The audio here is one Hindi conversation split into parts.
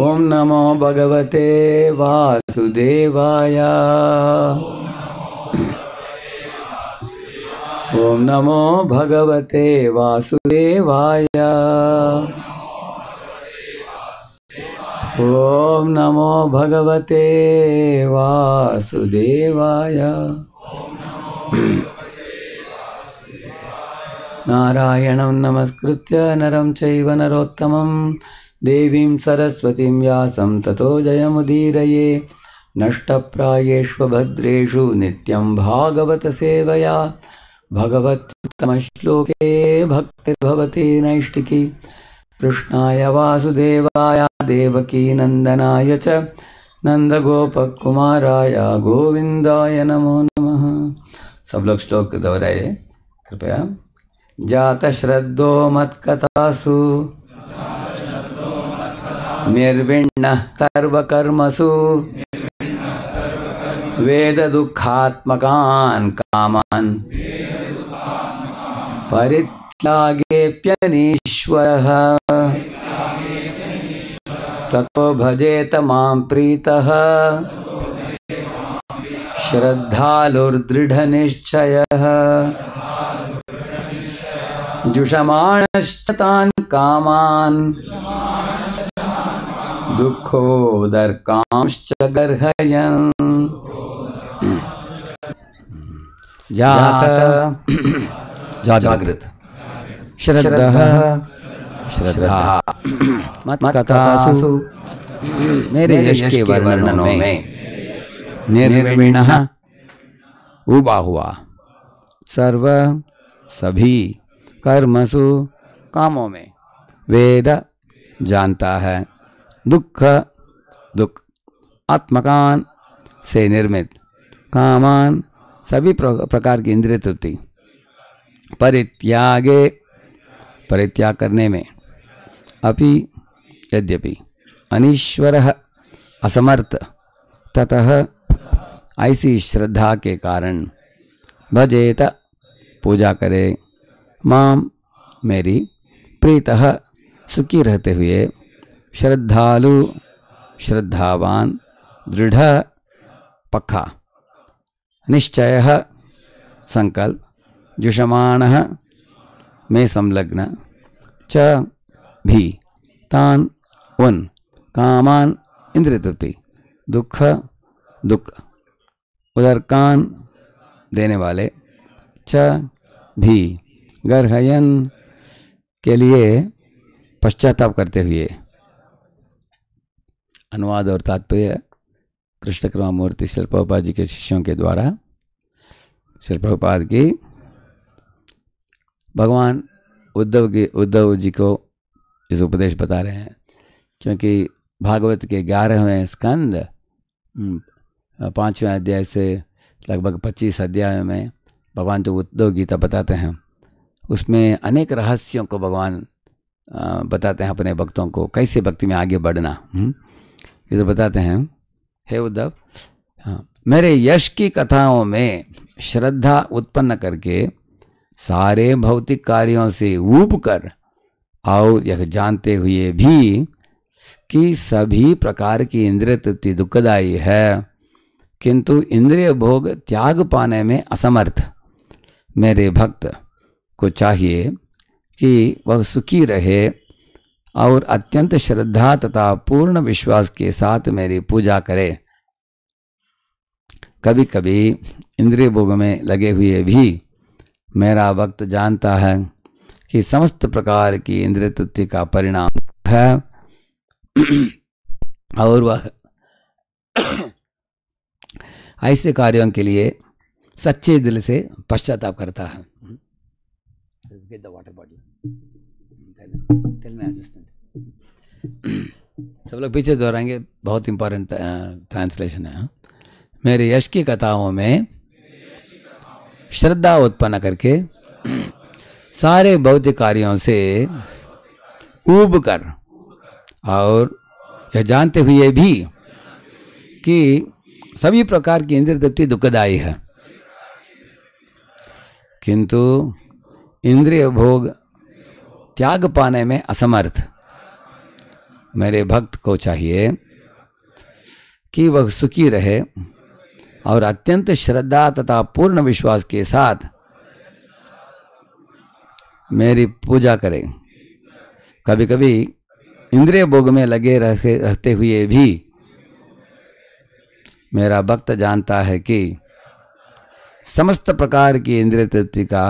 ॐ नमो भगवते वासुदेवाय ॐ नमो भगवते वासुदेवाय ॐ नमो भगवते वासुदेवाय नारायणं नमस्कृत्य नरं चैव देवीं सरस्वतीं व्यासं ततो जयमुदीरये नष्टप्रायेष्वभद्रेषु नित्यं सेवया भगवत्तमश्लोके भक्तिर्भवति नैष्टिकी कृष्णाय वासुदेवाय नंदनाय च नंदगोपकुमाराय गोविंदाय नमो नमः सब लोग श्लोक दोहराइए कृपया जातश्रद्धो श्रद्धो निर्विण्णः सर्वकर्मसु वेददुःखात्मकान् कामान् परित्यागेप्यनीश्वर ततो भजेत मां प्रीतः श्रद्धालुर्दृढनिश्चयः जुषमाणश्च तान् कामान् दुःखोदर्कांश्च गर्हयन् हम्म। जागृत श्रद्धा मत कथासु मेरे यश के वर्णनों में निर्विण उबा हुआ सर्व सभी कर्मसु कामों में वेद जानता है दुख दुख आत्मकान से निर्मित कामान सभी प्रकार की इंद्रिय तृप्ति परित्यागे परित्याग करने में अपि यद्यपि अनिश्वर असमर्थ ततः ऐसी श्रद्धा के कारण भजेत पूजा करे माम मेरी प्रीत सुखी रहते हुए श्रद्धालु श्रद्धावान दृढ़ पक्का निश्चय संकल्प जुषमाण में संलग्न च भी तान उन कामान इंद्रतृप्ति दुख दुख उधर देने वाले च भी गर्हयन के लिए पश्चाताप करते हुए अनुवाद और तात्पर्य कृष्ण मूर्ति शिल्पोपाध जी के शिष्यों के द्वारा शिल्पोपाध की भगवान उद्धव के उद्धव जी को इस उपदेश बता रहे हैं क्योंकि भागवत के ग्यारहवें स्कंद हम्म, पाँचवें अध्याय से लगभग पच्चीस अध्याय में भगवान जो उद्धव गीता बताते हैं उसमें अनेक रहस्यों को भगवान बताते हैं अपने भक्तों को कैसे भक्ति में आगे बढ़ना हुँ? हम्म। इधर बताते हैं हे उद्धव हाँ मेरे यश की कथाओं में श्रद्धा उत्पन्न करके सारे भौतिक कार्यों से ऊब कर और यह जानते हुए भी कि सभी प्रकार की इंद्रिय तृप्ति दुखदायी है किंतु इंद्रिय भोग त्याग पाने में असमर्थ मेरे भक्त को चाहिए कि वह सुखी रहे और अत्यंत श्रद्धा तथा पूर्ण विश्वास के साथ मेरी पूजा करे कभी कभी इंद्रिय भोग में लगे हुए भी मेरा वक्त जानता है कि समस्त प्रकार की इंद्रिय तृप्ति का परिणाम है और वह ऐसे कार्यों के लिए सच्चे दिल से पश्चाताप करता है get the water Tell, tell assistant. सब लोग पीछे दोहराएंगे बहुत इंपॉर्टेंट ट्रांसलेशन है हाँ। मेरे यश की कथाओं में श्रद्धा उत्पन्न करके सारे भौतिक कार्यों से ऊब कर और यह जानते हुए भी कि सभी प्रकार की इंद्रिय तृप्ति दुखदायी है किंतु इंद्रिय भोग त्याग पाने में असमर्थ मेरे भक्त को चाहिए कि वह सुखी रहे और अत्यंत श्रद्धा तथा पूर्ण विश्वास के साथ मेरी पूजा करें कभी कभी इंद्रिय भोग में लगे रहे रहते हुए भी मेरा भक्त जानता है कि समस्त प्रकार की इंद्रिय तृप्ति का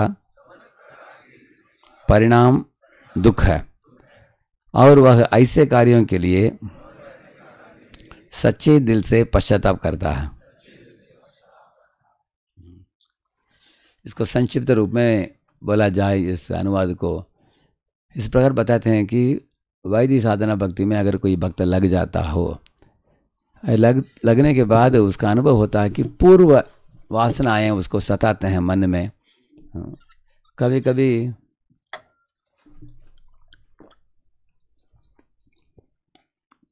परिणाम दुख है और वह ऐसे कार्यों के लिए सच्चे दिल से पश्चाताप करता है इसको संक्षिप्त रूप में बोला जाए इस अनुवाद को इस प्रकार बताते हैं कि वैदिक साधना भक्ति में अगर कोई भक्त लग जाता हो लग लगने के बाद उसका अनुभव होता है कि पूर्व वासनाएं उसको सताते हैं मन में हाँ। कभी कभी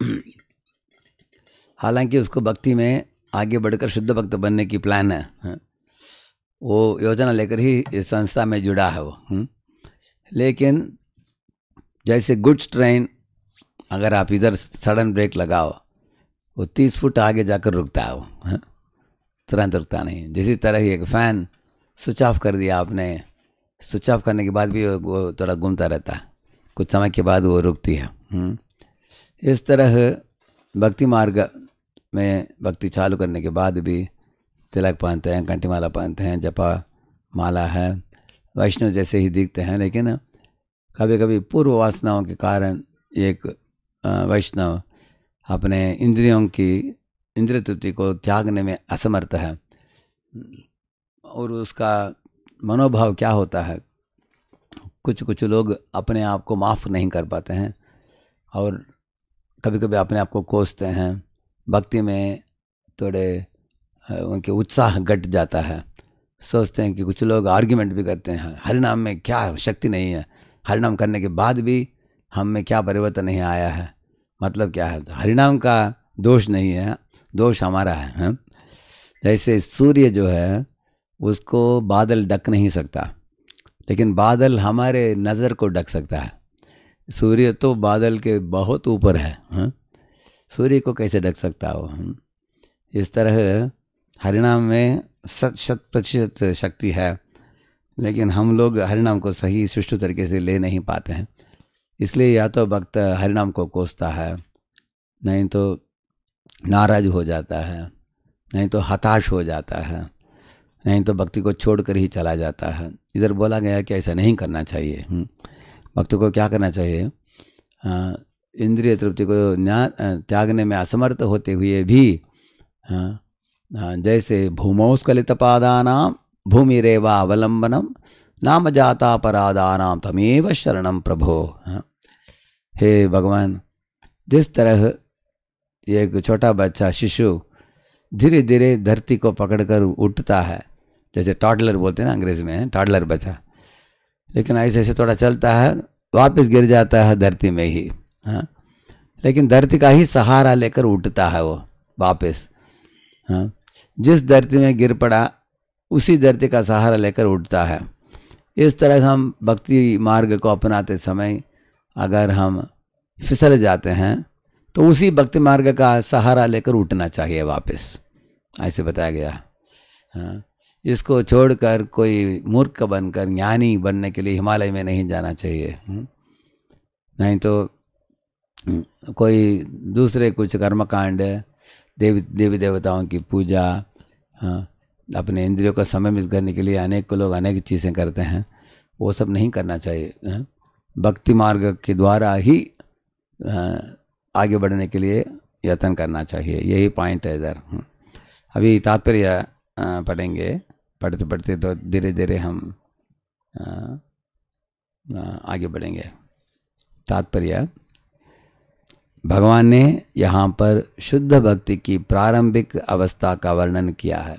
हालांकि उसको भक्ति में आगे बढ़कर शुद्ध भक्त बनने की प्लान है हाँ। वो योजना लेकर ही इस संस्था में जुड़ा है वो हाँ। लेकिन जैसे गुड्स ट्रेन अगर आप इधर सडन ब्रेक लगाओ वो तीस फुट आगे जाकर रुकता है वो हाँ। तुरंत रुकता नहीं जिसी तरह ही एक फ़ैन स्विच ऑफ कर दिया आपने स्विच ऑफ करने के बाद भी वो थोड़ा घूमता रहता है कुछ समय के बाद वो रुकती है हुँ? इस तरह भक्ति मार्ग में भक्ति चालू करने के बाद भी तिलक पहनते हैं कंठी माला पहनते हैं जपा माला है वैष्णव जैसे ही दिखते हैं लेकिन कभी कभी पूर्व वासनाओं के कारण एक वैष्णव अपने इंद्रियों की इंद्र तृप्ति को त्यागने में असमर्थ है और उसका मनोभाव क्या होता है कुछ कुछ लोग अपने आप को माफ़ नहीं कर पाते हैं और कभी कभी अपने आप को कोसते हैं भक्ति में थोड़े उनके उत्साह घट जाता है सोचते हैं कि कुछ लोग आर्ग्यूमेंट भी करते हैं हरिनाम में क्या शक्ति नहीं है हरिनाम करने के बाद भी हम में क्या परिवर्तन नहीं आया है मतलब क्या है हरिनाम का दोष नहीं है दोष हमारा है, है? जैसे सूर्य जो है उसको बादल ढक नहीं सकता लेकिन बादल हमारे नज़र को ढक सकता है सूर्य तो बादल के बहुत ऊपर है हा? सूर्य को कैसे ढक सकता हो हम हाँ? इस तरह हरिणाम में सत शत प्रतिशत शक्ति है लेकिन हम लोग हरिणाम को सही सुष्टु तरीके से ले नहीं पाते हैं इसलिए या तो भक्त हरिणाम को कोसता है नहीं तो नाराज हो जाता है नहीं तो हताश हो जाता है नहीं तो भक्ति को छोड़कर ही चला जाता है इधर बोला गया कि ऐसा नहीं करना चाहिए हाँ? भक्त को क्या करना चाहिए इंद्रिय तृप्ति को न्या त्यागने में असमर्थ होते हुए भी जैसे भूमौस्खलितपादानाम अवलंबनम नाम जातापराधानाम तमेव शरणम प्रभो हे भगवान जिस तरह एक छोटा बच्चा शिशु धीरे धीरे धरती को पकड़कर उठता है जैसे टॉडलर बोलते हैं ना अंग्रेजी में टॉडलर बच्चा लेकिन ऐसे ऐसे थोड़ा चलता है वापस गिर जाता है धरती में ही हाँ लेकिन धरती का ही सहारा लेकर उठता है वो वापस हाँ जिस धरती में गिर पड़ा उसी धरती का सहारा लेकर उठता है इस तरह हम भक्ति मार्ग को अपनाते समय अगर हम फिसल जाते हैं तो उसी भक्ति मार्ग का सहारा लेकर उठना चाहिए वापस ऐसे बताया गया हाँ इसको छोड़कर कोई मूर्ख बनकर ज्ञानी बनने के लिए हिमालय में नहीं जाना चाहिए हम्म? नहीं तो हम्म, कोई दूसरे कुछ कर्मकांड देवी देवी देवताओं की पूजा हाँ, अपने इंद्रियों का सममित करने के लिए अनेक लोग अनेक चीज़ें करते हैं वो सब नहीं करना चाहिए हाँ? भक्ति मार्ग के द्वारा ही हाँ, आगे बढ़ने के लिए यत्न करना चाहिए यही पॉइंट है इधर हम्म। अभी तात्पर्य पढ़ेंगे पढ़ते पढ़ते तो धीरे धीरे हम आ, आगे बढ़ेंगे तात्पर्य भगवान ने यहाँ पर शुद्ध भक्ति की प्रारंभिक अवस्था का वर्णन किया है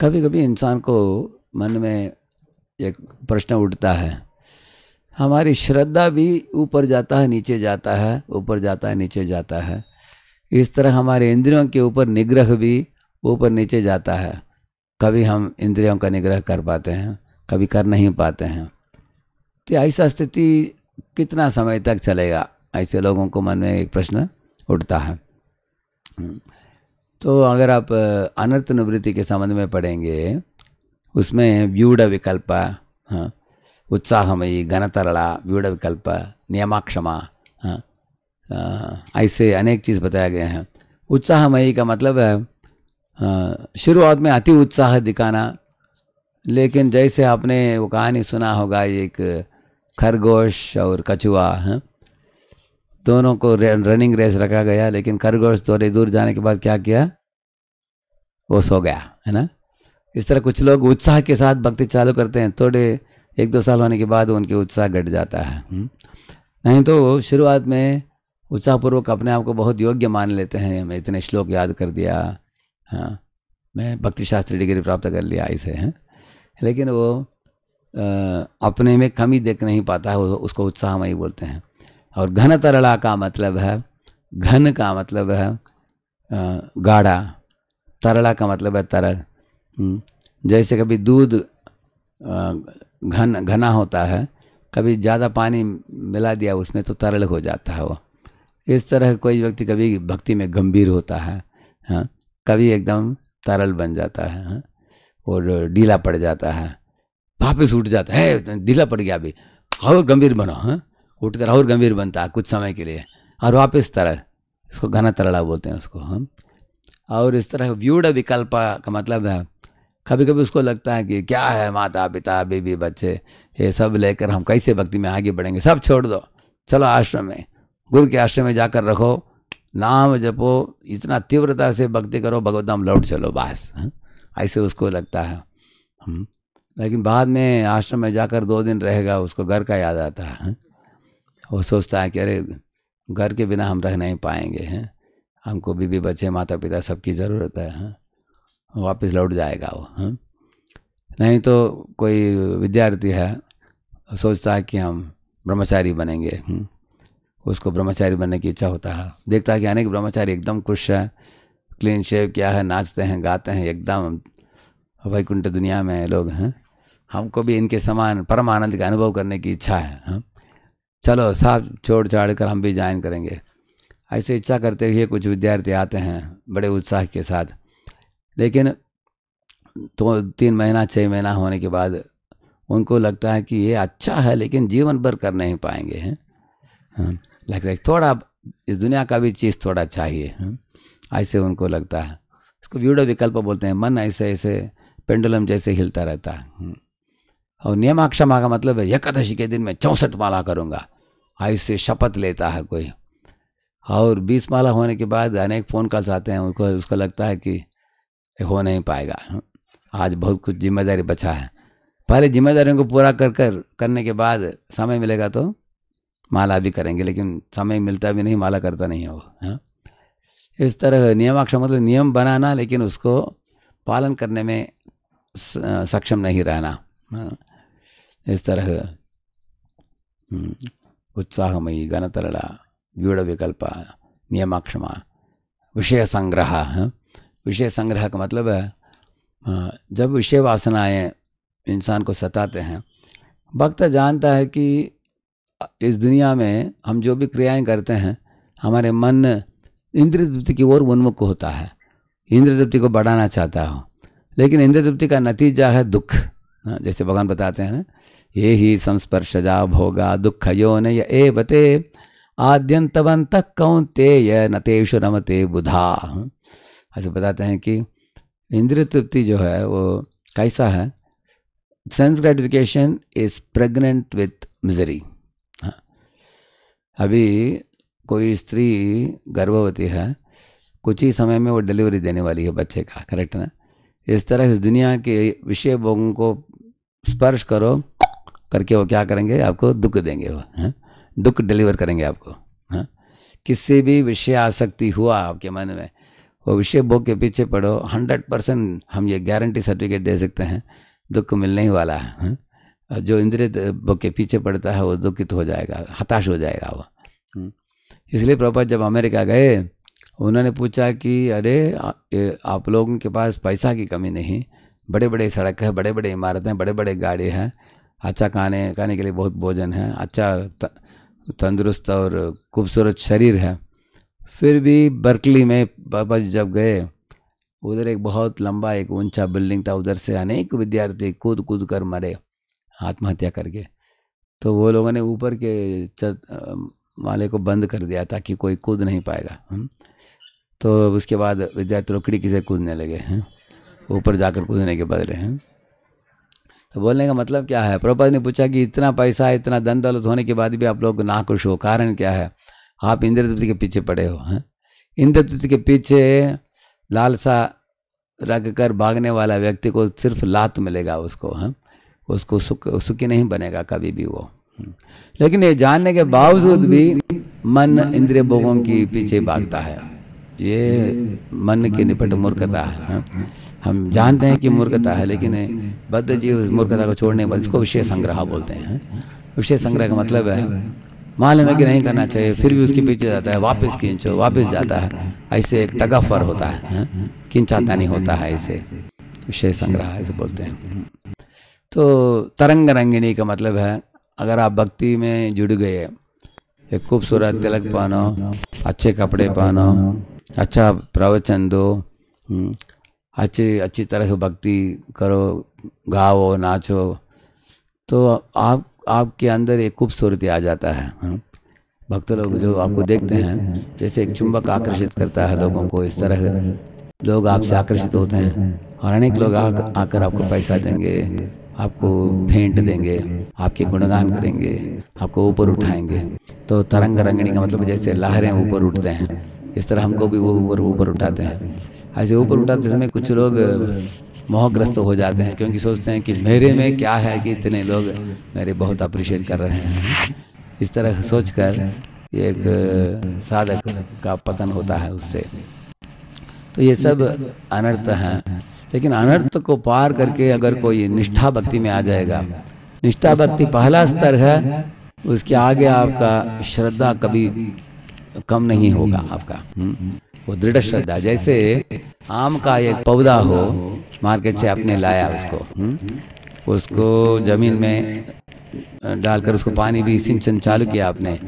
कभी कभी इंसान को मन में एक प्रश्न उठता है हमारी श्रद्धा भी ऊपर जाता है नीचे जाता है ऊपर जाता है नीचे जाता है इस तरह हमारे इंद्रियों के ऊपर निग्रह भी ऊपर नीचे जाता है कभी हम इंद्रियों का निग्रह कर पाते हैं कभी कर नहीं पाते हैं तो ऐसा स्थिति कितना समय तक चलेगा ऐसे लोगों को मन में एक प्रश्न उठता है तो अगर आप अनर्थ निवृत्ति के संबंध में पढ़ेंगे उसमें व्यूढ़ विकल्प हाँ उत्साहमयी घनतरला व्यूढ़ विकल्प नियमाक्षमा हाँ, हाँ ऐसे अनेक चीज़ बताया गया है उत्साहमयी का मतलब हाँ, शुरुआत में अति उत्साह दिखाना लेकिन जैसे आपने वो कहानी सुना होगा एक खरगोश और कछुआ हैं हाँ, दोनों को रनिंग रेस रखा गया लेकिन खरगोश थोड़े दूर जाने के बाद क्या किया वो सो गया है ना इस तरह कुछ लोग उत्साह के साथ भक्ति चालू करते हैं थोड़े एक दो साल होने के बाद उनके उत्साह घट जाता है हाँ। नहीं तो शुरुआत में उत्साहपूर्वक अपने आप को बहुत योग्य मान लेते हैं मैं इतने श्लोक याद कर दिया हाँ मैं भक्ति शास्त्री डिग्री प्राप्त कर लिया इसे हैं लेकिन वो अपने में कमी देख नहीं पाता है उसको उत्साह मई बोलते हैं और घन तरला का मतलब है घन का मतलब है गाढ़ा तरला का मतलब है तरल हम्म, जैसे कभी दूध घन घना होता है कभी ज़्यादा पानी मिला दिया उसमें तो तरल हो जाता है वो इस तरह कोई व्यक्ति कभी भक्ति में गंभीर होता है हाँ कभी एकदम तरल बन जाता है हाँ, और ढीला पड़ जाता है वापिस उठ जाता है ढीला पड़ गया अभी और गंभीर बनो हाँ उठकर और गंभीर बनता है कुछ समय के लिए और वापस तरल इसको घना तरला बोलते हैं उसको हम हाँ, और इस तरह व्यूढ़ विकल्प का मतलब है कभी कभी उसको लगता है कि क्या है माता पिता बीबी बच्चे ये सब लेकर हम कैसे भक्ति में आगे बढ़ेंगे सब छोड़ दो चलो आश्रम में गुरु के आश्रम में जाकर रखो नाम जपो इतना तीव्रता से भक्ति करो भगवत नाम लौट चलो बस हाँ। ऐसे उसको लगता है लेकिन बाद में आश्रम में जाकर दो दिन रहेगा उसको घर का याद आता है हाँ। वो सोचता है कि अरे घर के बिना हम रह नहीं पाएंगे हैं हाँ। हमको बीबी बच्चे माता पिता सबकी ज़रूरत है हाँ वापस लौट जाएगा वो हाँ नहीं तो कोई विद्यार्थी है सोचता है कि हम ब्रह्मचारी बनेंगे हुँ? उसको ब्रह्मचारी बनने की इच्छा होता है देखता है कि अनेक ब्रह्मचारी एकदम खुश है क्लीन शेव क्या है नाचते हैं गाते हैं एकदम वैकुंठ दुनिया में लोग हैं हमको भी इनके समान परम आनंद का अनुभव करने की इच्छा है हा? चलो साहब छोड़ छाड़ कर हम भी ज्वाइन करेंगे ऐसे इच्छा करते हुए कुछ विद्यार्थी आते हैं बड़े उत्साह के साथ लेकिन तो तीन महीना छः महीना होने के बाद उनको लगता है कि ये अच्छा है लेकिन जीवन भर कर नहीं पाएंगे हैं हाँ। लगता है थोड़ा इस दुनिया का भी चीज़ थोड़ा चाहिए हाँ? ऐसे उनको लगता है इसको व्यूडो विकल्प बोलते हैं मन ऐसे ऐसे पेंडुलम जैसे हिलता रहता है हाँ? और नियमाक्षमा का मतलब है एकादशी के दिन मैं चौंसठ माला करूँगा ऐसे शपथ लेता है कोई और बीस माला होने के बाद अनेक फ़ोन कॉल्स आते हैं उनको उसको लगता है कि हो नहीं पाएगा हाँ? आज बहुत कुछ जिम्मेदारी बचा है पहले जिम्मेदारियों को पूरा कर कर करने के बाद समय मिलेगा तो माला भी करेंगे लेकिन समय मिलता भी नहीं माला करता नहीं है वो है इस तरह नियमाक्षा मतलब नियम बनाना लेकिन उसको पालन करने में सक्षम नहीं रहना इस तरह हम्म, उत्साहमयी घनतरला व्यूढ़ विकल्प नियमाक्षमा विषय संग्रह विषय संग्रह का मतलब जब विषय वासनाएं इंसान को सताते हैं भक्त जानता है कि इस दुनिया में हम जो भी क्रियाएं करते हैं हमारे मन इंद्र तृप्ति की ओर उन्मुख होता है इंद्र तृप्ति को बढ़ाना चाहता हो लेकिन इंद्र तृप्ति का नतीजा है दुख हाँ, जैसे भगवान बताते हैं ये ही संस्पर्शजा भोगा दुख यो न ए बते आद्यंतवंत कौंते य नतेषु रमते बुधा हाँ, ऐसे बताते हैं कि इंद्र तृप्ति जो है वो कैसा है sense gratification is pregnant with misery अभी कोई स्त्री गर्भवती है कुछ ही समय में वो डिलीवरी देने वाली है बच्चे का करेक्ट ना इस तरह इस दुनिया के विषय भोगों को स्पर्श करो करके वो क्या करेंगे आपको दुख देंगे वो हैं हाँ? दुख डिलीवर करेंगे आपको है हाँ? किसी भी विषय आसक्ति हुआ आपके मन में वो विषय भोग के पीछे पड़ो हंड्रेड परसेंट हम ये गारंटी सर्टिफिकेट दे सकते हैं दुख मिलने ही वाला है हाँ? जो इंद्रिय के पीछे पड़ता है वो दुखित हो जाएगा हताश हो जाएगा वो हम्म। इसलिए प्रभा जब अमेरिका गए उन्होंने पूछा कि अरे आप लोगों के पास पैसा की कमी नहीं बड़े बड़े सड़क है बड़े बड़े इमारतें बड़े बड़े गाड़ी हैं अच्छा खाने खाने के लिए बहुत भोजन है अच्छा तंदुरुस्त और खूबसूरत शरीर है फिर भी बर्कली में पापा जी जब गए उधर एक बहुत लंबा एक ऊंचा बिल्डिंग था उधर से अनेक विद्यार्थी कूद कूद कर मरे आत्महत्या करके तो वो लोगों ने ऊपर के चत माले को बंद कर दिया ताकि कोई कूद नहीं पाएगा हुँ? तो उसके बाद विद्यार्थी लोग खिड़की से कूदने लगे हैं ऊपर जाकर कूदने के बदले हैं तो बोलने का मतलब क्या है प्रभुपाद ने पूछा कि इतना पैसा इतना धन दौलत होने के बाद भी आप लोग नाखुश हो कारण क्या है आप इंद्रदत्त के पीछे पड़े हो हैं इंद्रदत्त के पीछे लालसा रख कर भागने वाला व्यक्ति को सिर्फ लात मिलेगा उसको हैं उसको सुख सुखी नहीं बनेगा कभी भी वो लेकिन ये जानने के बावजूद भी मन इंद्रिय भोगों के पीछे भागता है ये मन की निपट मूर्खता है हाँ। हम जानते हैं कि मूर्खता है लेकिन बद्ध जीव उस मूर्खता को छोड़ने के बाद इसको विषय संग्रह बोलते हैं हाँ। विषय संग्रह का मतलब है मालूम है कि नहीं करना चाहिए फिर भी उसके पीछे जाता है वापस खींचो वापस जाता है ऐसे एक टगाफर होता है किंचाता हाँ। नहीं होता है ऐसे विषय संग्रह ऐसे बोलते हैं तो तरंग रंगिणी का मतलब है अगर आप भक्ति में जुड़ गए एक खूबसूरत तिलक पहनो अच्छे कपड़े पहनो अच्छा प्रवचन दो हम्म, अच्छे अच्छी तरह से भक्ति करो गाओ नाचो तो आप आपके अंदर एक खूबसूरती आ जाता है हाँ। भक्त लोग जो आपको देखते हैं जैसे एक चुंबक आकर्षित करता है लोगों को इस तरह लोग आपसे आकर्षित होते हैं और अनेक लोग आकर आपको पैसा देंगे आपको फेंट देंगे आपके गुणगान करेंगे आपको ऊपर उठाएंगे तो तरंग रंगणी का मतलब जैसे लहरें ऊपर उठते हैं इस तरह हमको भी वो ऊपर ऊपर उठाते हैं ऐसे ऊपर उठाते समय कुछ लोग मोहग्रस्त हो जाते हैं क्योंकि सोचते हैं कि मेरे में क्या है कि इतने लोग मेरे बहुत अप्रिशिएट कर रहे हैं इस तरह सोचकर एक साधक का पतन होता है उससे तो ये सब अनर्थ हैं लेकिन अनर्थ को पार करके अगर कोई निष्ठा भक्ति में आ जाएगा निष्ठा भक्ति पहला स्तर है उसके आगे आपका श्रद्धा कभी कम नहीं होगा आपका हम्म। वो दृढ़ श्रद्धा जैसे आम का एक पौधा हो मार्केट से आपने लाया उसको हम्म। उसको जमीन में डालकर उसको पानी भी सिंचन चालू किया आपने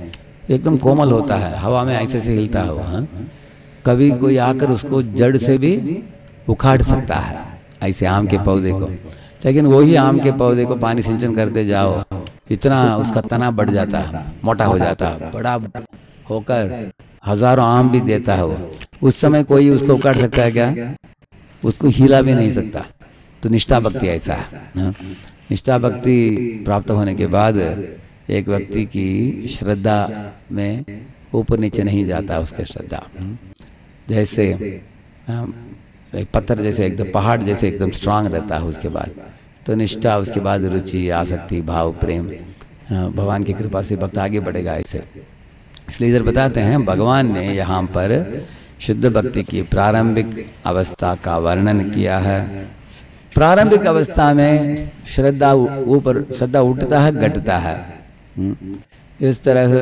एकदम कोमल होता है हवा में ऐसे से हिलता है हाँ। कभी कोई आकर उसको जड़ से भी उखाड़ सकता है ऐसे आम के पौधे को लेकिन वही आम के पौधे को पानी सिंचन करते जाओ इतना उसका तना बढ़ जाता है मोटा हो जाता है बड़ा होकर हजारों आम भी देता है वो उस समय कोई उसको उखाड़ सकता है क्या उसको हिला भी नहीं सकता तो निष्ठा भक्ति ऐसा है हाँ। निष्ठा भक्ति प्राप्त होने के बाद एक व्यक्ति की श्रद्धा में ऊपर नीचे नहीं जाता उसके श्रद्धा हम्म। जैसे हाँ, एक पत्थर जैसे एकदम पहाड़ जैसे एकदम स्ट्रांग रहता है उसके बाद तो निष्ठा उसके बाद रुचि आसक्ति भाव प्रेम हाँ, भगवान की कृपा से भक्त आगे बढ़ेगा ऐसे इसलिए इधर बताते हैं भगवान ने यहाँ पर शुद्ध भक्ति की प्रारंभिक अवस्था का वर्णन किया है प्रारंभिक अवस्था में श्रद्धा ऊपर श्रद्धा उठता है घटता है हम्म। इस तरह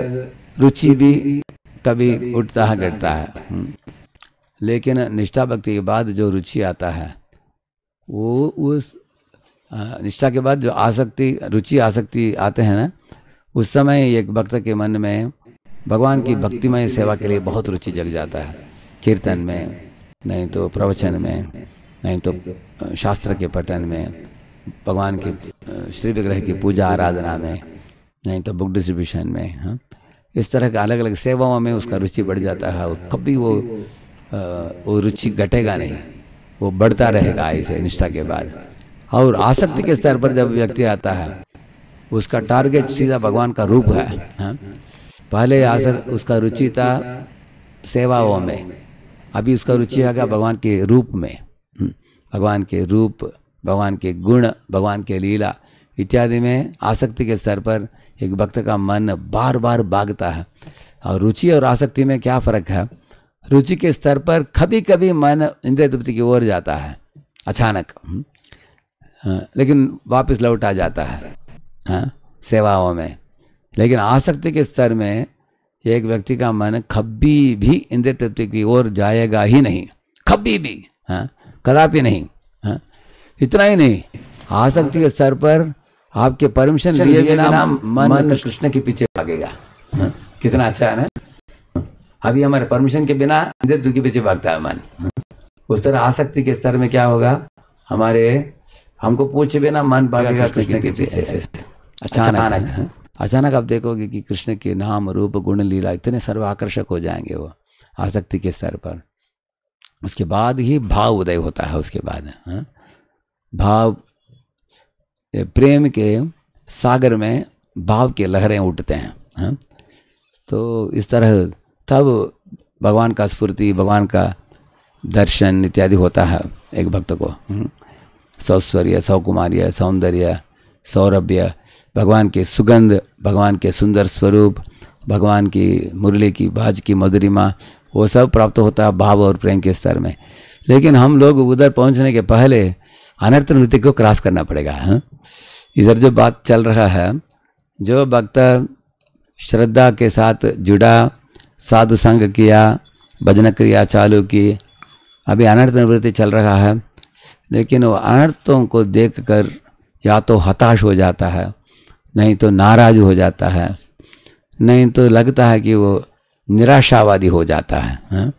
रुचि भी कभी उठता है घटता है हम्म। लेकिन निष्ठा भक्ति के बाद जो रुचि आता है वो उस निष्ठा के बाद जो आसक्ति रुचि आसक्ति आते हैं ना उस समय एक भक्त के मन में भगवान की भक्तिमय सेवा के लिए बहुत रुचि जग जाता है कीर्तन में नहीं तो प्रवचन में नहीं तो शास्त्र के पठन में भगवान के श्री विग्रह की पूजा आराधना में नहीं तो बुक डिस्ट्रीब्यूशन में हाँ इस तरह के अलग अलग सेवाओं में उसका रुचि बढ़ जाता है कभी वो वो रुचि घटेगा नहीं वो बढ़ता रहेगा ऐसे निष्ठा के बाद और आसक्ति के स्तर पर जब व्यक्ति आता है उसका टारगेट सीधा भगवान का रूप है हा? पहले आसक्त उसका रुचि था सेवाओं में अभी उसका रुचि आ गया भगवान के रूप में हाँ। भगवान के रूप भगवान के गुण भगवान के लीला इत्यादि में आसक्ति के स्तर पर एक भक्त का मन बार बार भागता है और रुचि और आसक्ति में क्या फ़र्क है रुचि के स्तर पर कभी कभी मन इंद्रिय तृप्ति की ओर जाता है अचानक हम्म। हाँ, लेकिन वापस लौट आ जाता है हाँ सेवाओं में लेकिन आसक्ति के स्तर में एक व्यक्ति का मन कभी भी इंद्र तृप्ति की ओर जाएगा ही नहीं कभी भी हाँ कदापि नहीं हाँ इतना ही नहीं आसक्ति के स्तर पर आपके परमिशन लिए बिना मन, मन कृष्ण के पीछे भागेगा हाँ? कितना अच्छा है ना अभी हमारे परमिशन के बिना अंधे के पीछे भागता है मन उस तरह आसक्ति के स्तर में क्या होगा हमारे हमको पूछे बिना मन भागेगा कृष्ण के पीछे अच्छा, अचानक अचानक आप देखोगे कि कृष्ण के नाम रूप गुण लीला इतने सर्व आकर्षक हो जाएंगे वो आसक्ति के स्तर पर उसके बाद ही भाव उदय होता है उसके बाद हाँ। भाव प्रेम के सागर में भाव के लहरें उठते हैं हाँ। तो इस तरह तब भगवान का स्फूर्ति भगवान का दर्शन इत्यादि होता है एक भक्त को हम्म। सौश्वर्य सौकुमार्य सौंदर्य सौरभ्य भगवान के सुगंध भगवान के सुंदर स्वरूप भगवान की मुरली की बाज की मधुरिमा वो सब प्राप्त होता है भाव और प्रेम के स्तर में लेकिन हम लोग उधर पहुंचने के पहले अनर्थ नृत्य को क्रॉस करना पड़ेगा हा? इधर जो बात चल रहा है जो भक्त श्रद्धा के साथ जुड़ा साधु संग किया भजन क्रिया चालू की अभी अनर्थ निवृत्ति चल रहा है लेकिन वो अनर्थों को देख कर या तो हताश हो जाता है नहीं तो नाराज हो जाता है नहीं तो लगता है कि वो निराशावादी हो जाता है, है? हाँ?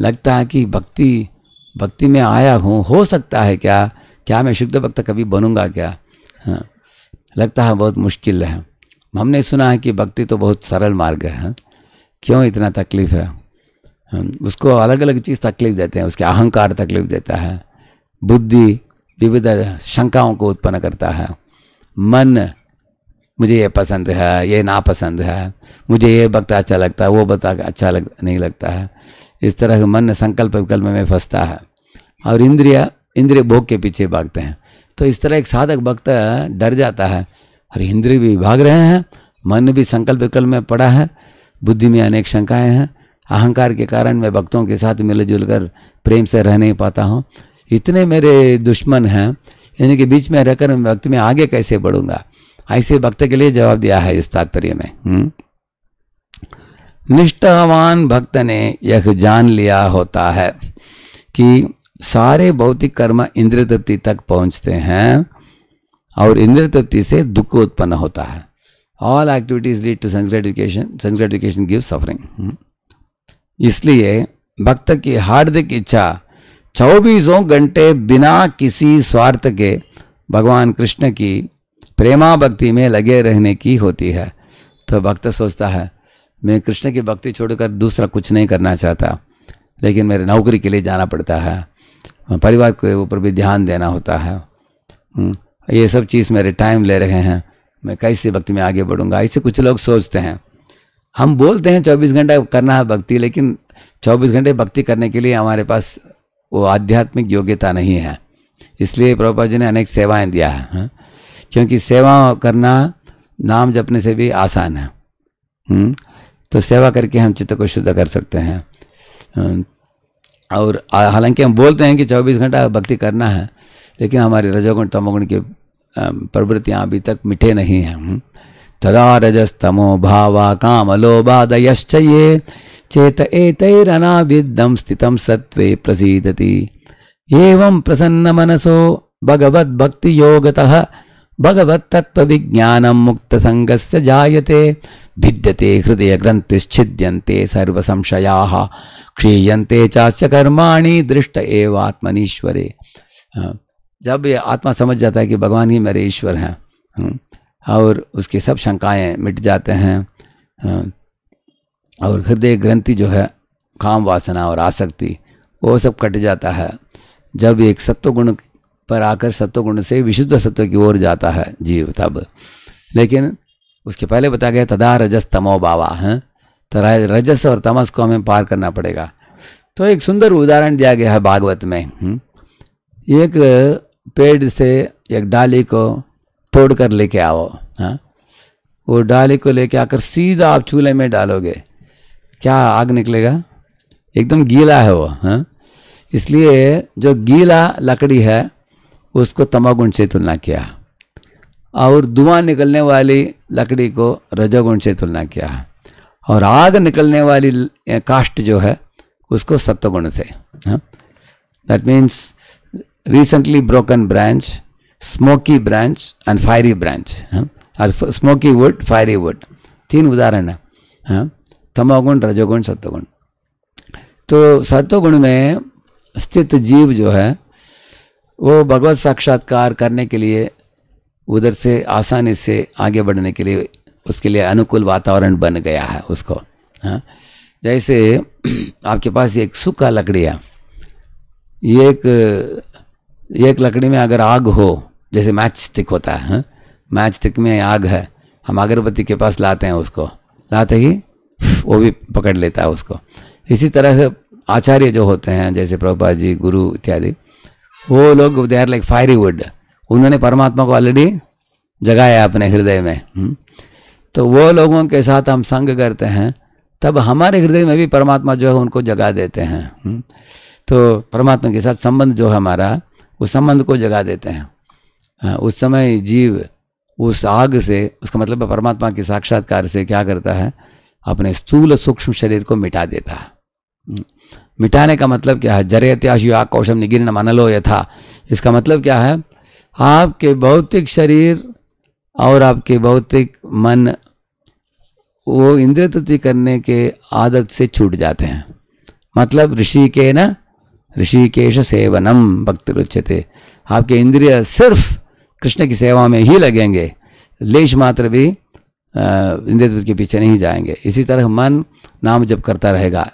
लगता है कि भक्ति भक्ति में आया हूँ हो सकता है क्या क्या मैं शुद्ध भक्त कभी बनूंगा क्या है? हाँ? लगता है बहुत मुश्किल है हमने सुना है कि भक्ति तो बहुत सरल मार्ग है हाँ? क्यों इतना तकलीफ़ है उसको अलग अलग चीज़ तकलीफ देते हैं उसके अहंकार तकलीफ देता है बुद्धि विविध शंकाओं को उत्पन्न करता है मन मुझे ये पसंद है ये नापसंद है मुझे ये वक्त अच्छा लगता है वो बता अच्छा लग नहीं लगता है इस तरह मन संकल्प विकल्प में फंसता है और इंद्रिया इंद्रिय भोग के पीछे भागते हैं तो इस तरह एक साधक भक्त डर जाता है और इंद्रिय भी भाग रहे हैं मन भी संकल्प विकल्प में पड़ा है बुद्धि में अनेक शंकाएं हैं अहंकार के कारण मैं भक्तों के साथ मिलजुल कर प्रेम से रह नहीं पाता हूँ इतने मेरे दुश्मन हैं इनके बीच में रहकर मैं भक्त में आगे कैसे बढ़ूंगा ऐसे भक्त के लिए जवाब दिया है इस तात्पर्य में हम्म। निष्ठावान भक्त ने यह जान लिया होता है कि सारे भौतिक कर्म इंद्र तृप्ति तक पहुंचते हैं और इंद्र तृप्ति से दुख उत्पन्न होता है all activities lead to sense gratification sense gratification give suffering इसलिए भक्त की हार्दिक इच्छा चौबीसों घंटे बिना किसी स्वार्थ के भगवान कृष्ण की प्रेमा भक्ति में लगे रहने की होती है तो भक्त सोचता है मैं कृष्ण की भक्ति छोड़कर दूसरा कुछ नहीं करना चाहता लेकिन मेरे नौकरी के लिए जाना पड़ता है परिवार के ऊपर भी ध्यान देना होता है हम्म, ये सब चीज़ मेरे टाइम ले रहे हैं मैं कैसे भक्ति में आगे बढ़ूंगा ऐसे कुछ लोग सोचते हैं हम बोलते हैं 24 घंटा करना है भक्ति लेकिन 24 घंटे भक्ति करने के लिए हमारे पास वो आध्यात्मिक योग्यता नहीं है इसलिए प्रभुपा जी ने अनेक सेवाएं दिया है हा? क्योंकि सेवा करना नाम जपने से भी आसान है हुँ? हम्म। तो सेवा करके हम चित्त को शुद्ध कर सकते हैं हाँ। और हालांकि हम बोलते हैं कि 24 घंटा भक्ति करना है लेकिन हमारे रजोगुण तमोगुण के प्रवृत्तियाँ अभी तक मिटे नहीं हैं हम्म। तदा रजस्तमो भावा कामलोबादयश्च ये चेत एतैरनाविद्धं स्थित सत्व प्रसीदति एवं विज्ञान मुक्त संग से जायते भिद्यते सर्व संशया क्षीयते चाच कर्माणी दृष्ट एवात्मनीश्वरे जब ये आत्मा समझ जाता है कि भगवान ही मेरे ईश्वर हैं हम्म, और उसकी सब शंकाएं मिट जाते हैं हम्म, और हृदय ग्रंथि जो है काम वासना और आसक्ति वो सब कट जाता है जब एक सत्वगुण पर आकर सत्वगुण से विशुद्ध सत्व की ओर जाता है जीव तब लेकिन उसके पहले बताया गया तदा रजस तमो बाबा हैं हाँ? तो रजस और तमस को हमें पार करना पड़ेगा तो एक सुंदर उदाहरण दिया गया है भागवत में हम्म। एक पेड़ से एक डाली को तोड़ कर लेके आओ हाँ वो डाली को लेके आकर सीधा आप चूल्हे में डालोगे क्या आग निकलेगा एकदम गीला है वो हाँ इसलिए जो गीला लकड़ी है उसको तमागुण से तुलना किया और धुआं निकलने वाली लकड़ी को रजोगुण से तुलना किया और आग निकलने वाली कास्ट जो है उसको सत्वगुण से हाँ that means recently broken branch, smoky branch and fiery branch. और स्मोकी वुड फायरी वुड तीन उदाहरण है हाँ तमोगुण रजोगुण सत्वगुण तो सत्वगुण में स्थित जीव जो है वो भगवत साक्षात्कार करने के लिए उधर से आसानी से आगे बढ़ने के लिए उसके लिए अनुकूल वातावरण बन गया है उसको हाँ जैसे आपके पास एक सूखा लकड़ी है ये एक एक लकड़ी में अगर आग हो जैसे मैच स्टिक होता है मैच हाँ? स्टिक में आग है हम अगरबत्ती के पास लाते हैं उसको लाते ही वो भी पकड़ लेता है उसको इसी तरह आचार्य जो होते हैं जैसे प्रभुपा जी गुरु इत्यादि वो लोग they are like fiery wood उन्होंने परमात्मा को ऑलरेडी जगाया अपने हृदय में हाँ? तो वो लोगों के साथ हम संग करते हैं तब हमारे हृदय में भी परमात्मा जो है उनको जगा देते हैं हाँ? तो परमात्मा के साथ संबंध जो है हमारा उस संबंध को जगा देते हैं हाँ, उस समय जीव उस आग से उसका मतलब है परमात्मा के साक्षात्कार से क्या करता है अपने स्थूल सूक्ष्म शरीर को मिटा देता है हम्म, मिटाने का मतलब क्या है जरयत्याशु आग कौशम निगिरन मनलो यथा इसका मतलब क्या है आपके भौतिक शरीर और आपके भौतिक मन वो इंद्रतुति करने के आदत से छूट जाते हैं मतलब ऋषि के न ऋषिकेश सेवनम भक्त रुचते आपके इंद्रिय सिर्फ कृष्ण की सेवा में ही लगेंगे लेश मात्र भी इंद्रिय के पीछे नहीं जाएंगे इसी तरह मन नाम जब करता रहेगा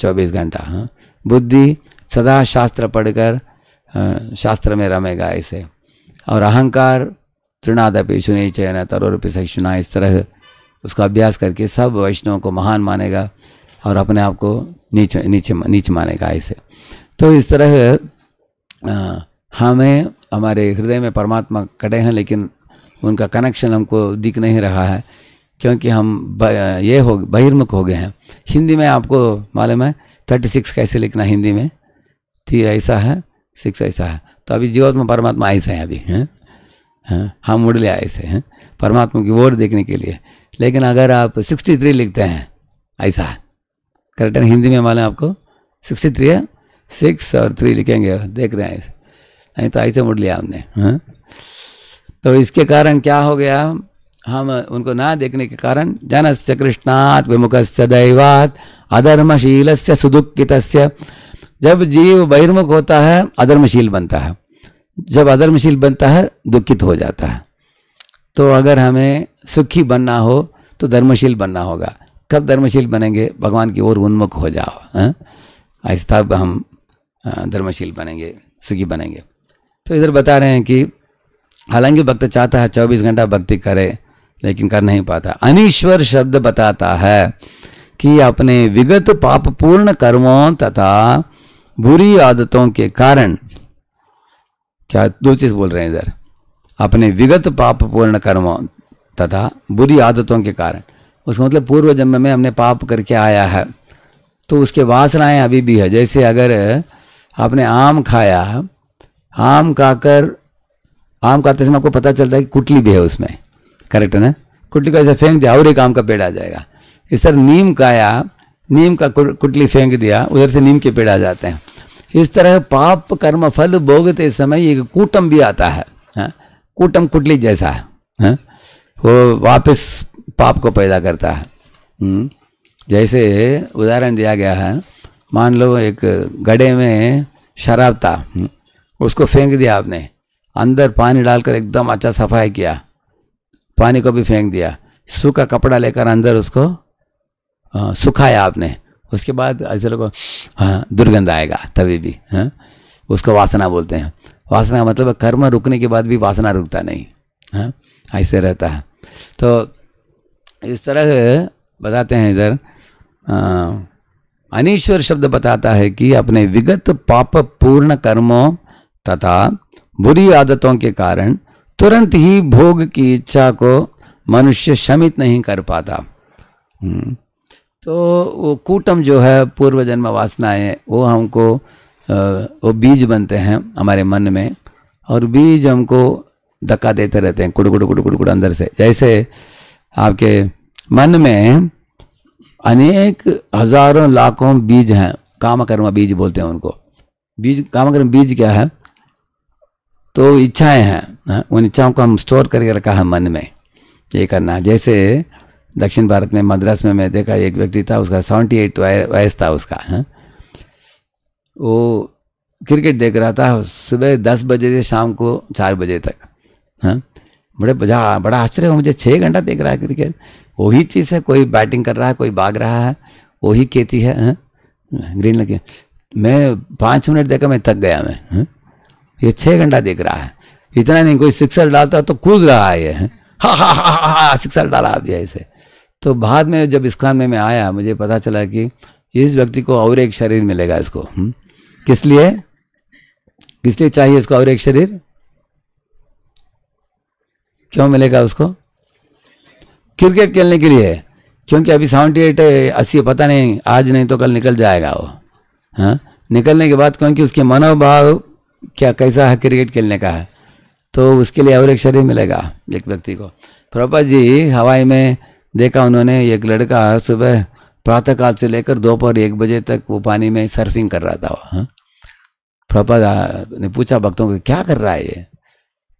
चौबीस घंटा हाँ बुद्धि सदा शास्त्र पढ़कर शास्त्र में रमेगा इसे और अहंकार तृणादपि सुनी चयन तरोपि सुना इस तरह उसका अभ्यास करके सब वैष्णव को महान मानेगा और अपने आप को नीच नीचे नीच मानेगा इसे तो इस तरह हमें हमारे हृदय में परमात्मा कड़े हैं लेकिन उनका कनेक्शन हमको दिख नहीं रहा है क्योंकि हम ये हो बहिर्मुख हो गए हैं हिंदी में आपको मालूम है थर्टी सिक्स कैसे लिखना हिंदी में थी ऐसा है सिक्स ऐसा है तो अभी में परमात्मा ऐसे हैं अभी हैं हम उड़ लिया ऐसे हैं परमात्मा की ओर देखने के लिए लेकिन अगर आप सिक्सटी थ्री लिखते हैं ऐसा है करेक्ट हिंदी में मालूम आपको सिक्सटी थ्री है सिक्स और थ्री लिखेंगे देख रहे हैं नहीं तो ऐसे मुड़ लिया हमने हाँ तो इसके कारण क्या हो गया हम उनको ना देखने के कारण जनस्य कृष्णात् विमुख से दैवात् अधर्मशील से सुदुखित जब जीव बहिर्मुख होता है अधर्मशील बनता है जब अधर्मशील बनता है दुखित हो जाता है तो अगर हमें सुखी बनना हो तो धर्मशील बनना होगा कब धर्मशील बनेंगे भगवान की ओर उन्मुख हो जाओ हाँ? ऐसा हम धर्मशील बनेंगे सुखी बनेंगे तो इधर बता रहे हैं कि हालांकि भक्त चाहता है चौबीस घंटा भक्ति करे लेकिन कर नहीं पाता अनिश्वर शब्द बताता है कि अपने विगत पाप पूर्ण कर्मों तथा बुरी आदतों के कारण क्या दो चीज बोल रहे हैं इधर अपने विगत पाप पूर्ण कर्मों तथा बुरी आदतों के कारण उसका मतलब पूर्व जन्म में हमने पाप करके आया है तो उसके वासनाएं अभी भी है जैसे अगर आपने आम खाया आम खाकर आम खाते समय आपको पता चलता है कि कुटली भी है उसमें करेक्ट है ना कुटली को ऐसे फेंक दिया और एक आम का पेड़ आ जाएगा इस तरह नीम खाया नीम का कुटली फेंक दिया उधर से नीम के पेड़ आ जाते हैं इस तरह पाप कर्म फल भोगते समय एक कूटम भी आता है हाँ? कूटम कुटली जैसा है हाँ? वो वापस पाप को पैदा करता है हम्म? जैसे उदाहरण दिया गया है मान लो एक गड्ढे में शराब था उसको फेंक दिया आपने अंदर पानी डालकर एकदम अच्छा सफाई किया पानी को भी फेंक दिया सूखा कपड़ा लेकर अंदर उसको सुखाया आपने उसके बाद ऐसे लोग हाँ दुर्गंध आएगा तभी भी हाँ उसको वासना बोलते हैं वासना मतलब कर्म रुकने के बाद भी वासना रुकता नहीं हाँ ऐसे रहता है तो इस तरह बताते हैं इधर अनीश्वर शब्द बताता है कि अपने विगत पाप पूर्ण कर्मों तथा बुरी आदतों के कारण तुरंत ही भोग की इच्छा को मनुष्य शमित नहीं कर पाता हम्म। तो वो कूटम जो है पूर्व जन्म वासनाएं वो हमको वो बीज बनते हैं हमारे मन में और बीज हमको धक्का देते रहते हैं कुड़कुड़ कुड़कुड़ कुड़ अंदर से जैसे आपके मन में अनेक हजारों लाखों बीज हैं कामकर्म बीज बोलते हैं उनको बीज कामकर्म बीज क्या है तो इच्छाएं हैं उन इच्छाओं को हम स्टोर करके रखा है मन में ये करना जैसे दक्षिण भारत में मद्रास में मैं देखा एक व्यक्ति था उसका सेवेंटी एट वायस था उसका है वो क्रिकेट देख रहा था सुबह दस बजे से शाम को चार बजे तक हैं बड़े बजा बड़ा आश्चर्य हुआ मुझे छः घंटा देख रहा है क्रिकेट वही चीज़ है कोई बैटिंग कर रहा है कोई भाग रहा है वही खेती है हा? ग्रीन लगे मैं पाँच मिनट देखा मैं थक गया मैं हा? ये छः घंटा देख रहा है इतना नहीं कोई सिक्सर डालता तो कूद रहा है ये हाँ। हा हा हा हा सिक्सर डाला आप ऐसे तो बाद में जब इस खाने में मैं आया मुझे पता चला कि इस व्यक्ति को और एक शरीर मिलेगा इसको हाँ। किस लिए किस लिए चाहिए इसको और एक शरीर क्यों मिलेगा उसको क्रिकेट खेलने के लिए क्योंकि अभी सेवेंटी एट अस्सी पता नहीं आज नहीं तो कल निकल जाएगा वो हाँ निकलने के बाद क्योंकि उसके मनोभाव क्या कैसा है क्रिकेट खेलने का है तो उसके लिए एक शरीर मिलेगा एक व्यक्ति को प्रभा जी हवाई में देखा उन्होंने एक लड़का सुबह प्रातःकाल से लेकर दोपहर एक बजे तक वो पानी में सर्फिंग कर रहा था वो हाँ? प्रभा ने पूछा भक्तों को क्या कर रहा है ये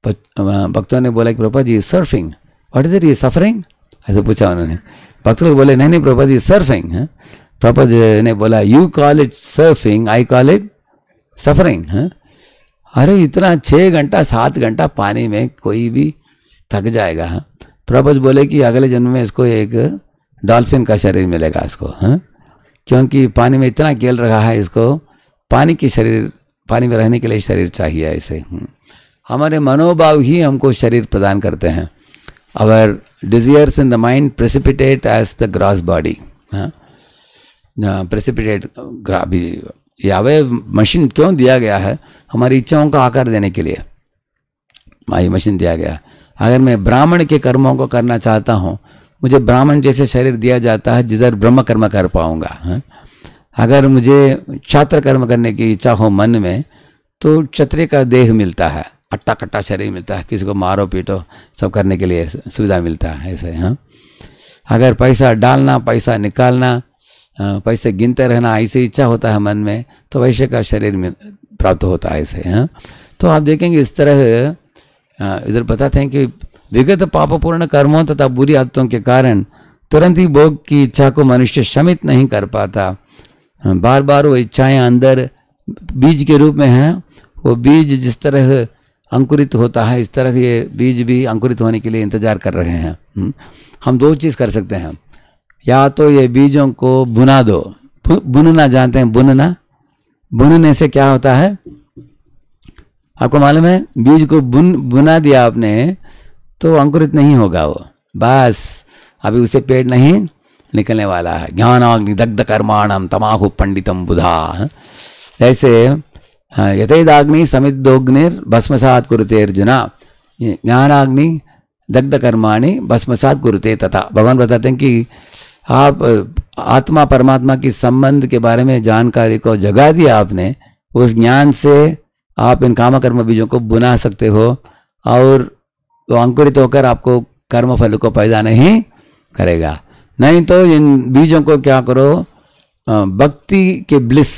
भक्तों ने बोला कि Prabha ji surfing what is it ये सफरिंग ऐसे पूछा उन्होंने भक्त लोग बोले नहीं नहीं प्रभा जी सर्फिंग प्रभा जी ने बोला you call it surfing I call it suffering अरे इतना छः घंटा सात घंटा पानी में कोई भी थक जाएगा प्रभा जी बोले कि अगले जन्म में इसको एक डॉल्फिन का शरीर मिलेगा इसको हाँ क्योंकि पानी में इतना केल रहा है इसको पानी की शरीर पानी में रहने के लिए शरीर चाहिए इसे हमारे मनोभाव ही हमको शरीर प्रदान करते हैं our desires in the mind precipitate as the gross body precipitate ये अवय मशीन क्यों दिया गया है हमारी इच्छाओं का आकार देने के लिए माई मशीन दिया गया अगर मैं ब्राह्मण के कर्मों को करना चाहता हूँ मुझे ब्राह्मण जैसे शरीर दिया जाता है जिधर ब्रह्म कर्म कर पाऊंगा है? हाँ। अगर मुझे छात्र कर्म करने की इच्छा हो मन में तो क्षत्रिय का देह मिलता है अट्टा कट्टा शरीर मिलता है किसी को मारो पीटो सब करने के लिए सुविधा मिलता है ऐसे हाँ अगर पैसा डालना पैसा निकालना हाँ, पैसे गिनते रहना ऐसे इच्छा होता है मन में तो वैसे का शरीर में प्राप्त होता है ऐसे हाँ तो आप देखेंगे इस तरह हाँ, इधर बताते हैं कि विगत पापपूर्ण कर्मों तथा बुरी आदतों के कारण तुरंत ही भोग की इच्छा को मनुष्य शमित नहीं कर पाता हाँ, बार बार वो इच्छाएं अंदर बीज के रूप में हैं वो बीज जिस तरह अंकुरित होता है इस तरह ये बीज भी अंकुरित होने के लिए इंतज़ार कर रहे हैं हम्म। हम दो चीज़ कर सकते हैं या तो ये बीजों को बुना दो बुनना जानते हैं बुनना बुनने से क्या होता है आपको मालूम है बीज को बुन बुना दिया आपने तो अंकुरित नहीं होगा वो बस अभी उसे पेड़ नहीं निकलने वाला है ज्ञान अग्नि दग्ध कर्माणम तमाहु पंडितम बुधा ऐसे हाँ, यथेदाग्नि समिदोग्निर कुरुते अर्जुन ज्ञानाग्नि दग्ध कर्माणी भस्मसात् कुरुते तथा भगवान बताते हैं कि आप आत्मा परमात्मा की संबंध के बारे में जानकारी को जगा दिया आपने उस ज्ञान से आप इन काम कर्म बीजों को बुना सकते हो और तो अंकुरित होकर आपको कर्म फल को पैदा नहीं करेगा नहीं तो इन बीजों को क्या करो भक्ति के ब्लिस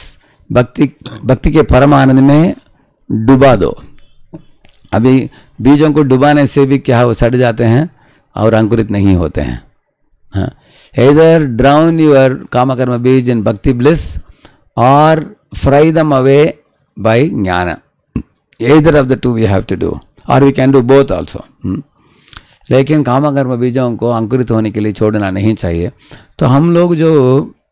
भक्ति भक्ति के परम आनंद में डुबा दो अभी बीजों को डुबाने से भी क्या वो सड़ जाते हैं और अंकुरित नहीं होते हैं हाँ ड्राउन यूर कामकर्म बीज इन भक्ति ब्लिस और फ्राई दम अवे बाई ज्ञान either of the two we have to do और we can do both also लेकिन कामकर्म कर्म बीजों को अंकुरित होने के लिए छोड़ना नहीं चाहिए तो हम लोग जो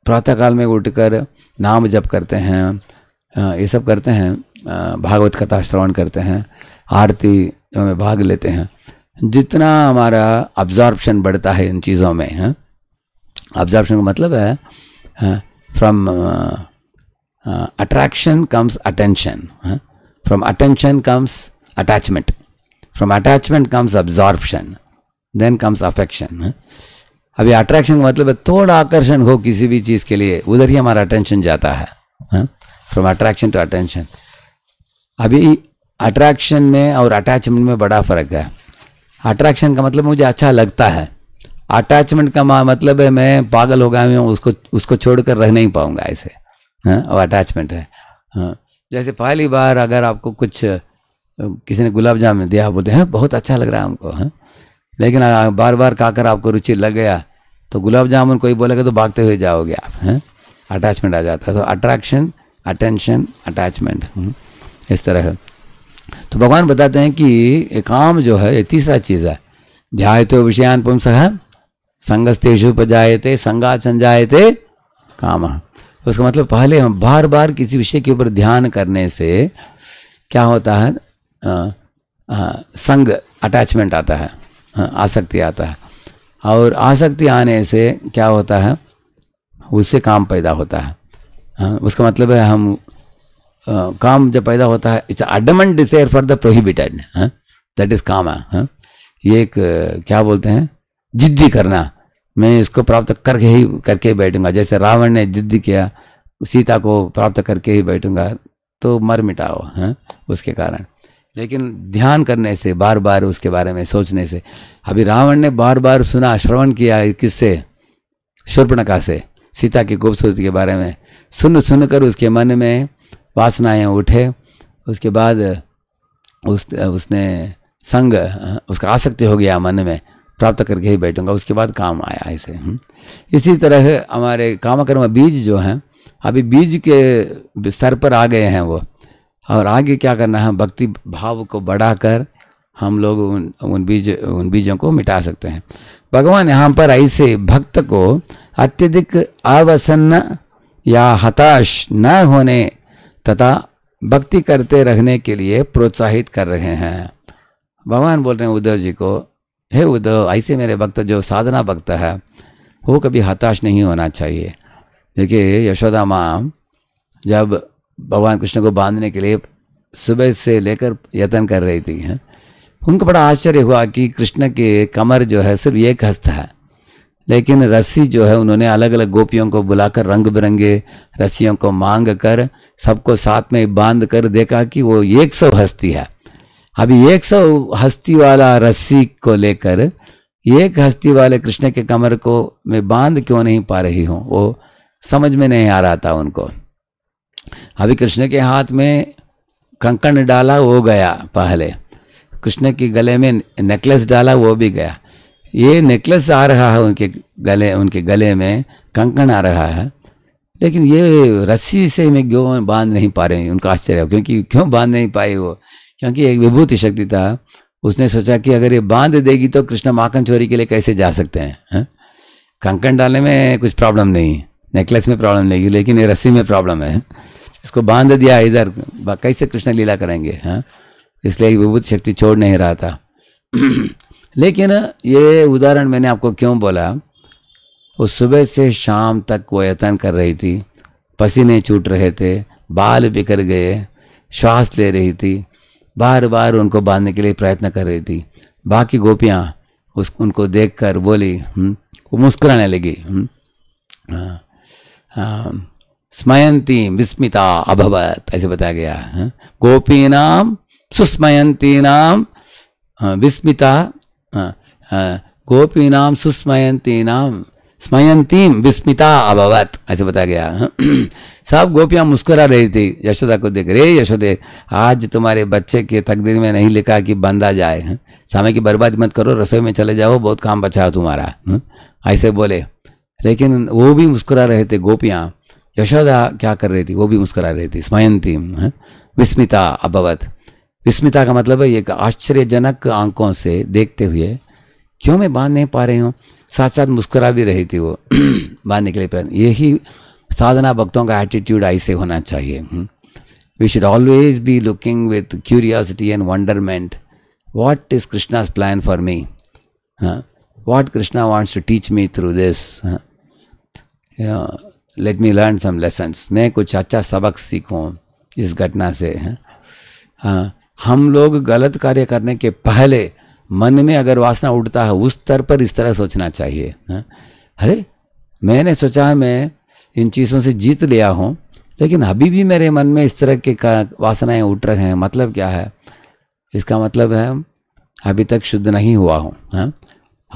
प्रातःकाल में उठकर नाम जप करते हैं ये सब करते हैं भागवत कथा श्रवण करते हैं आरती में भाग लेते हैं जितना हमारा ऑब्जॉर्प्शन बढ़ता है इन चीज़ों में है हाँ, ऑब्जॉर्प्शन का मतलब है from attraction comes attention from attention comes attachment from attachment comes absorption then comes affection अभी अट्रैक्शन का मतलब है थोड़ा आकर्षण हो किसी भी चीज़ के लिए उधर ही हमारा अटेंशन जाता है फ्रॉम अट्रैक्शन टू अटेंशन अभी अट्रैक्शन में और अटैचमेंट में बड़ा फ़र्क है अट्रैक्शन का मतलब मुझे अच्छा लगता है अटैचमेंट का मतलब है मैं पागल हो गया हूँ उसको उसको छोड़कर रह नहीं पाऊंगा ऐसे हाँ और अटैचमेंट है हाँ जैसे पहली बार अगर आपको कुछ किसी ने गुलाब जामुन दिया बोलते हैं हाँ, बहुत अच्छा लग रहा है हमको हाँ लेकिन बार बार खाकर आपको रुचि लग गया तो गुलाब जामुन कोई बोलेगा तो भागते हुए जाओगे आप हैं अटैचमेंट आ जाता है तो अट्रैक्शन अटेंशन अटैचमेंट इस तरह है तो भगवान बताते हैं कि काम जो है ये तीसरा चीज़ है ध्याय तो विषयान पुंस संगस्तेषु थे संगा संजायते काम उसका मतलब पहले हम बार बार किसी विषय के ऊपर ध्यान करने से क्या होता है आ, आ, संग अटैचमेंट आता है हाँ, आसक्ति आता है और आसक्ति आने से क्या होता है उससे काम पैदा होता है हाँ, उसका मतलब है हम काम जब पैदा होता है it's a demon desire for the prohibited that is काम है ये एक क्या बोलते हैं जिद्दी करना मैं इसको प्राप्त करके ही करके ही बैठूंगा जैसे रावण ने जिद्दी किया सीता को प्राप्त करके ही बैठूंगा तो मर मिटाओ है हाँ, उसके कारण लेकिन ध्यान करने से बार बार उसके बारे में सोचने से अभी रावण ने बार बार सुना श्रवण किया किससे शूर्पणखा से सीता की खूबसूरती के बारे में सुन सुन कर उसके मन में वासनाएं उठे उसके बाद उस उसने संग उसका आसक्ति हो गया मन में प्राप्त करके ही बैठूंगा उसके बाद काम आया ऐसे हम्म। इसी तरह हमारे कामकर्म बीज जो हैं अभी बीज के स्तर पर आ गए हैं वो और आगे क्या करना है भक्ति भाव को बढ़ाकर हम लोग उन उन बीज उन बीजों को मिटा सकते हैं भगवान यहाँ पर ऐसे भक्त को अत्यधिक अवसन्न या हताश न होने तथा भक्ति करते रहने के लिए प्रोत्साहित कर रहे हैं भगवान बोल रहे हैं उद्धव जी को हे उद्धव ऐसे मेरे भक्त जो साधना भक्त है वो कभी हताश नहीं होना चाहिए देखिए यशोदा माँ जब भगवान कृष्ण को बांधने के लिए सुबह से लेकर यत्न कर रही थी हैं उनको बड़ा आश्चर्य हुआ कि कृष्ण के कमर जो है सिर्फ एक हस्त है लेकिन रस्सी जो है उन्होंने अलग अलग गोपियों को बुलाकर रंग बिरंगे रस्सियों को मांग कर सबको साथ में बांध कर देखा कि वो एक सौ हस्ती है अभी एक सौ हस्ती वाला रस्सी को लेकर एक हस्ती वाले कृष्ण के कमर को मैं बांध क्यों नहीं पा रही हूँ वो समझ में नहीं आ रहा था उनको अभी कृष्ण के हाथ में कंकण डाला वो गया पहले कृष्ण के गले में नेकलेस डाला वो भी गया ये नेकलेस आ रहा है उनके गले उनके गले में कंकण आ रहा है लेकिन ये रस्सी से मैं क्यों बांध नहीं पा रहे उनका आश्चर्य क्योंकि क्यों बांध नहीं पाई वो क्योंकि एक विभूति शक्ति था उसने सोचा कि अगर ये बांध देगी तो कृष्ण माखन चोरी के लिए कैसे जा सकते हैं है? कंकण डालने में कुछ प्रॉब्लम नहीं नेकलेस में प्रॉब्लम नहीं लेकिन ये रस्सी में प्रॉब्लम है इसको बांध दिया इधर कैसे कृष्ण लीला करेंगे हाँ इसलिए विभूत शक्ति छोड़ नहीं रहा था लेकिन ये उदाहरण मैंने आपको क्यों बोला वो सुबह से शाम तक वो यतन कर रही थी पसीने छूट रहे थे बाल बिखर गए श्वास ले रही थी बार बार उनको बांधने के लिए प्रयत्न कर रही थी बाकी गोपियाँ उस उनको देखकर बोली हम्म? वो मुस्कुराने लगी हम्म? हाँ स्मयंती विस्मिता अभवत ऐसे बताया गया है गोपी नाम सुस्मयंती नाम विस्मिता गोपी नाम सुस्मयंती नाम स्मयंती विस्मिता अभवत ऐसे बताया गया सब गोपियां मुस्कुरा रही थी यशोदा को देख रे यशोदे आज तुम्हारे बच्चे के तकदीर में नहीं लिखा कि बंदा जाए समय की बर्बादी मत करो रसोई में चले जाओ बहुत काम बचा हो तुम्हारा ऐसे बोले लेकिन वो भी मुस्कुरा रहे थे गोपियाँ यशोदा क्या कर रही थी वो भी मुस्कुरा रही थी स्मयंती विस्मिता अभवत विस्मिता का मतलब है एक आश्चर्यजनक आंखों से देखते हुए क्यों मैं बांध नहीं पा रही हूँ साथ साथ मुस्कुरा भी रही थी वो बांधने के लिए प्रयत्न यही साधना भक्तों का एटीट्यूड ऐसे होना चाहिए we should always be looking with curiosity and wonderment what is Krishna's plan for me हाँ what Krishna wants to teach me through this हाँ let me learn some lessons मैं कुछ अच्छा सबक सीखूँ इस घटना से हैं हाँ। हम लोग गलत कार्य करने के पहले मन में अगर वासना उठता है उस स्तर पर इस तरह सोचना चाहिए अरे मैंने सोचा मैं इन चीज़ों से जीत लिया हूँ लेकिन अभी भी मेरे मन में इस तरह के वासनाएं उठ रहे हैं मतलब क्या है इसका मतलब है अभी तक शुद्ध नहीं हुआ हूँ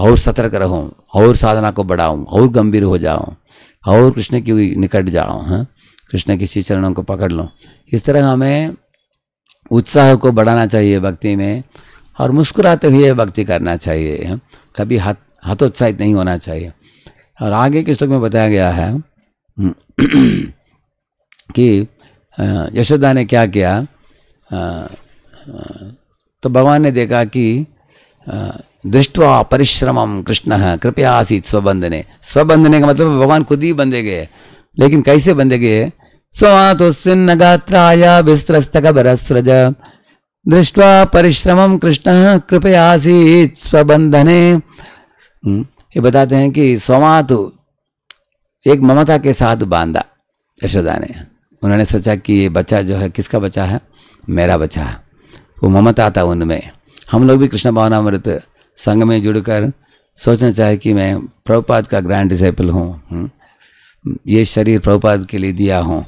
और सतर्क रहूँ और साधना को बढ़ाऊँ और गंभीर हो जाऊँ और कृष्ण की निकट जाऊँ हाँ? हैं कृष्ण किसी चरणों को पकड़ लो इस तरह हमें उत्साह को बढ़ाना चाहिए भक्ति में और मुस्कुराते हुए भक्ति करना चाहिए हाँ? कभी हत हतोत्साहित नहीं होना चाहिए और आगे के श्लोक में बताया गया है हम्म, कि यशोदा ने क्या किया तो भगवान ने देखा कि दृष्टवा परिश्रम कृष्ण कृपया आसीत स्वबंधने स्वबंधने का मतलब भगवान खुद ही बंधे गए लेकिन कैसे बंधे गए स्वातुस्न्न गात्राया विस्त्रस्तक बरस्रज दृष्टवा कृष्ण कृपया आसी स्वबंधने हम्म, ये बताते हैं कि स्वातु एक ममता के साथ बांधा यशोदा ने उन्होंने सोचा कि ये बच्चा जो है किसका बच्चा है मेरा बच्चा है वो ममता था उनमें हम लोग भी कृष्ण भावनामृत संघ में जुड़कर सोचना चाहे कि मैं प्रभुपाद का ग्रैंड डिसाइपल हूँ हम्म। ये शरीर प्रभुपाद के लिए दिया हूँ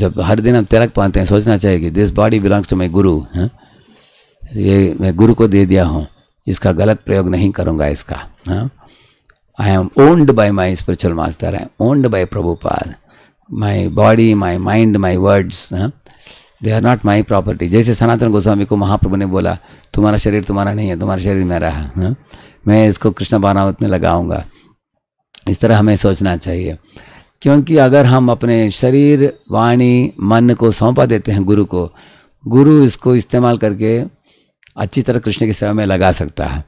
जब हर दिन हम तिलक पाते हैं सोचना चाहिए कि this body belongs to my guru है? ये मैं गुरु को दे दिया हूँ इसका गलत प्रयोग नहीं करूँगा इसका I am owned by my spiritual master I am owned by Prabhupada my body my mind my words हैं they are not my property जैसे सनातन गोस्वामी को महाप्रभु ने बोला तुम्हारा शरीर तुम्हारा नहीं है तुम्हारा शरीर मेरा है हा? मैं इसको कृष्ण बानावत में लगाऊंगा इस तरह हमें सोचना चाहिए क्योंकि अगर हम अपने शरीर वाणी मन को सौंपा देते हैं गुरु को गुरु इसको इस्तेमाल करके अच्छी तरह कृष्ण की सेवा में लगा सकता है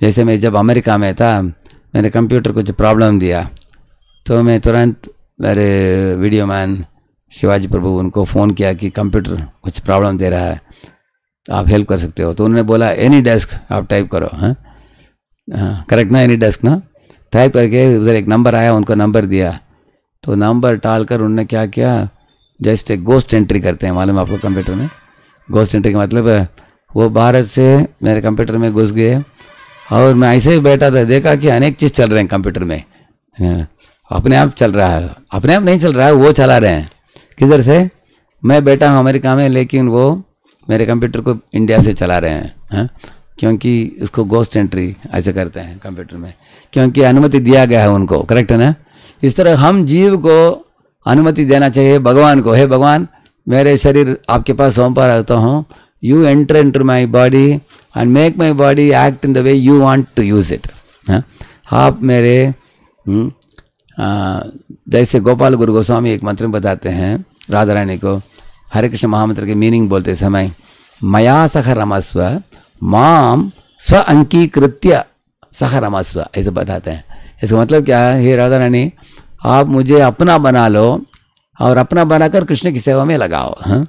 जैसे मैं जब अमेरिका में था मैंने कंप्यूटर कुछ प्रॉब्लम दिया तो मैं तुरंत मेरे वीडियो मैन शिवाजी प्रभु उनको फ़ोन किया कि कंप्यूटर कुछ प्रॉब्लम दे रहा है तो आप हेल्प कर सकते हो तो उन्होंने बोला एनी डेस्क आप टाइप करो हैं हाँ? करेक्ट हाँ, ना एनी डेस्क ना टाइप करके उधर एक नंबर आया उनको नंबर दिया तो नंबर टाल कर उन्होंने क्या किया जस्ट एक गोस्ट एंट्री करते हैं मालूम आपको कंप्यूटर में गोस्ट एंट्री का मतलब वो भारत से मेरे कंप्यूटर में घुस गए और मैं ऐसे ही बैठा था देखा कि अनेक चीज़ चल रहे हैं कंप्यूटर में हाँ, अपने आप चल रहा है अपने आप नहीं चल रहा है वो चला रहे हैं किधर से मैं बेटा हूँ अमेरिका में लेकिन वो मेरे कंप्यूटर को इंडिया से चला रहे हैं है? क्योंकि उसको गोस्ट एंट्री ऐसे करते हैं कंप्यूटर में क्योंकि अनुमति दिया गया है उनको करेक्ट है ना इस तरह हम जीव को अनुमति देना चाहिए भगवान को हे भगवान मेरे शरीर आपके पास सौंपा रहता हूँ you enter into my body and make my body act in the way you want to use it आप मेरे हम्म, जैसे गोपाल गुरु गोस्वामी एक मंत्र में बताते हैं राधा रानी को हरे कृष्ण महामंत्र के मीनिंग बोलते समय मया सख रमस्व माम स्व अंकीकृत्य सख रमस्व ऐसे बताते हैं इसका मतलब क्या है हे राधा रानी आप मुझे अपना बना लो और अपना बनाकर कृष्ण की सेवा में लगाओ हाँ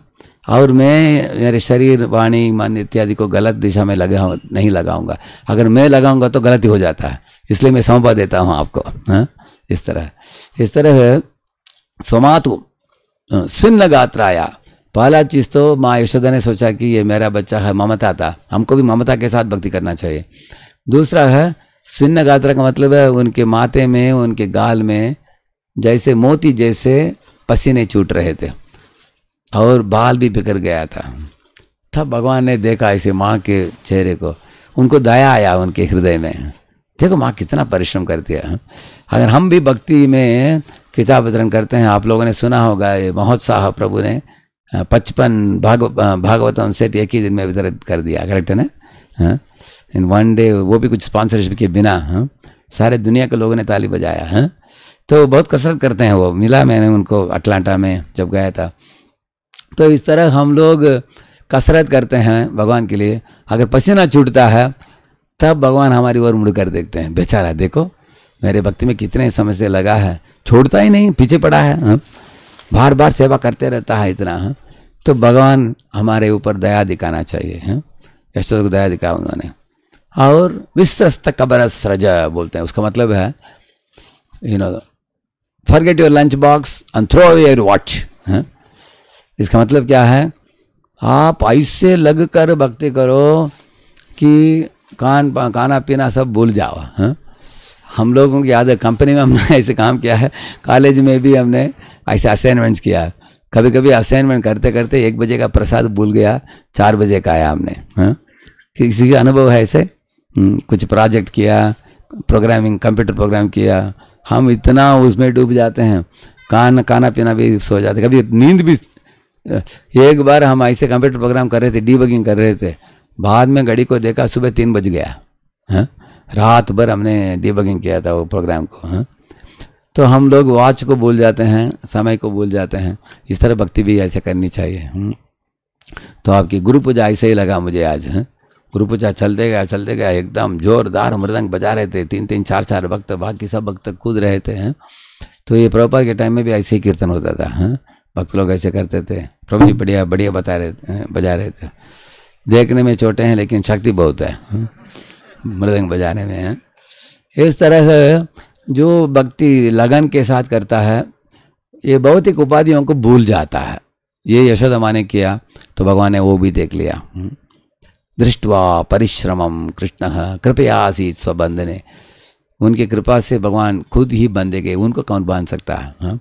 और मैं मेरे शरीर वाणी मन इत्यादि को गलत दिशा में लगा नहीं लगाऊंगा अगर मैं लगाऊंगा तो गलती हो जाता है इसलिए मैं सौंपा देता हूँ आपको हाँ इस तरह इस तरह स्वमातु सुन्न गात्राया पहला चीज़ तो माँ यशोदा ने सोचा कि ये मेरा बच्चा है ममता था हमको भी ममता के साथ भक्ति करना चाहिए दूसरा है सुन्न गात्रा का मतलब है उनके माथे में उनके गाल में जैसे मोती जैसे पसीने छूट रहे थे और बाल भी बिखर गया था तब भगवान ने देखा इसे माँ के चेहरे को उनको दया आया उनके हृदय में देखो माँ कितना परिश्रम करती है अगर हम भी भक्ति में किताब वितरण करते हैं आप लोगों ने सुना होगा ये महोत्साह प्रभु ने पचपन भाग भागवत सेट एक ही दिन में वितरित कर दिया करेक्ट है ना इन वन डे वो भी कुछ स्पॉन्सरशिप के बिना हाँ सारे दुनिया के लोगों ने ताली बजाया है हाँ? तो बहुत कसरत करते हैं वो मिला मैंने उनको अटलांटा में जब गया था तो इस तरह हम लोग कसरत करते हैं भगवान के लिए अगर पसीना छूटता है तब भगवान हमारी ओर मुड़ कर देखते हैं बेचारा देखो मेरे भक्ति में कितने समय से लगा है छोड़ता ही नहीं पीछे पड़ा है हा? बार बार सेवा करते रहता है इतना हा? तो भगवान हमारे ऊपर दया दिखाना चाहिए ऐश्वर्य हाँ। को दया दिखा उन्होंने और विश्वस्त कबर सृज बोलते हैं उसका मतलब है you know forget your lunch box and throw away your watch इसका मतलब क्या है आप ऐसे लग कर भक्ति करो कि कान खाना पीना सब भूल जाओ हाँ हम लोगों की याद है कंपनी में हमने ऐसे काम किया है कॉलेज में भी हमने ऐसे असाइनमेंट्स किया है कभी कभी असाइनमेंट करते करते एक बजे का प्रसाद भूल गया चार बजे का आया हमने हाँ किसी का अनुभव है ऐसे हम्म, कुछ प्रोजेक्ट किया प्रोग्रामिंग कंप्यूटर प्रोग्राम किया हम इतना उसमें डूब जाते हैं कान खाना पीना भी सो जाते कभी नींद भी एक बार हम ऐसे कंप्यूटर प्रोग्राम कर रहे थे डीबगिंग कर रहे थे बाद में घड़ी को देखा सुबह तीन बज गया है हाँ? रात भर हमने डिबगिंग किया था वो प्रोग्राम को है हाँ? तो हम लोग वॉच को भूल जाते हैं समय को भूल जाते हैं इस तरह भक्ति भी ऐसे करनी चाहिए हाँ? तो आपकी गुरु पूजा ऐसे ही लगा मुझे आज है गुरु पूजा चलते गया चलते गया एकदम जोरदार मृदंग बजा रहे थे तीन तीन चार चार भक्त बाकी सब भक्त कूद रहे थे हैं तो ये प्रभुपा के टाइम में भी ऐसे ही कीर्तन होता था हैं भक्त लोग ऐसे करते थे प्रभु जी बढ़िया बढ़िया बता रहे थे बजा रहे थे देखने में छोटे हैं लेकिन शक्ति बहुत है हम्म। मृदंग बजाने में है इस तरह से जो भक्ति लगन के साथ करता है ये भौतिक उपाधियों को भूल जाता है ये यशोदा माँ ने किया तो भगवान ने वो भी देख लिया हम्म। दृष्टवा परिश्रमम कृष्ण कृपया स्वबंध स्वबंधने उनकी कृपा से भगवान खुद ही बंधे गए उनको कौन बांध सकता है हा? हम्म।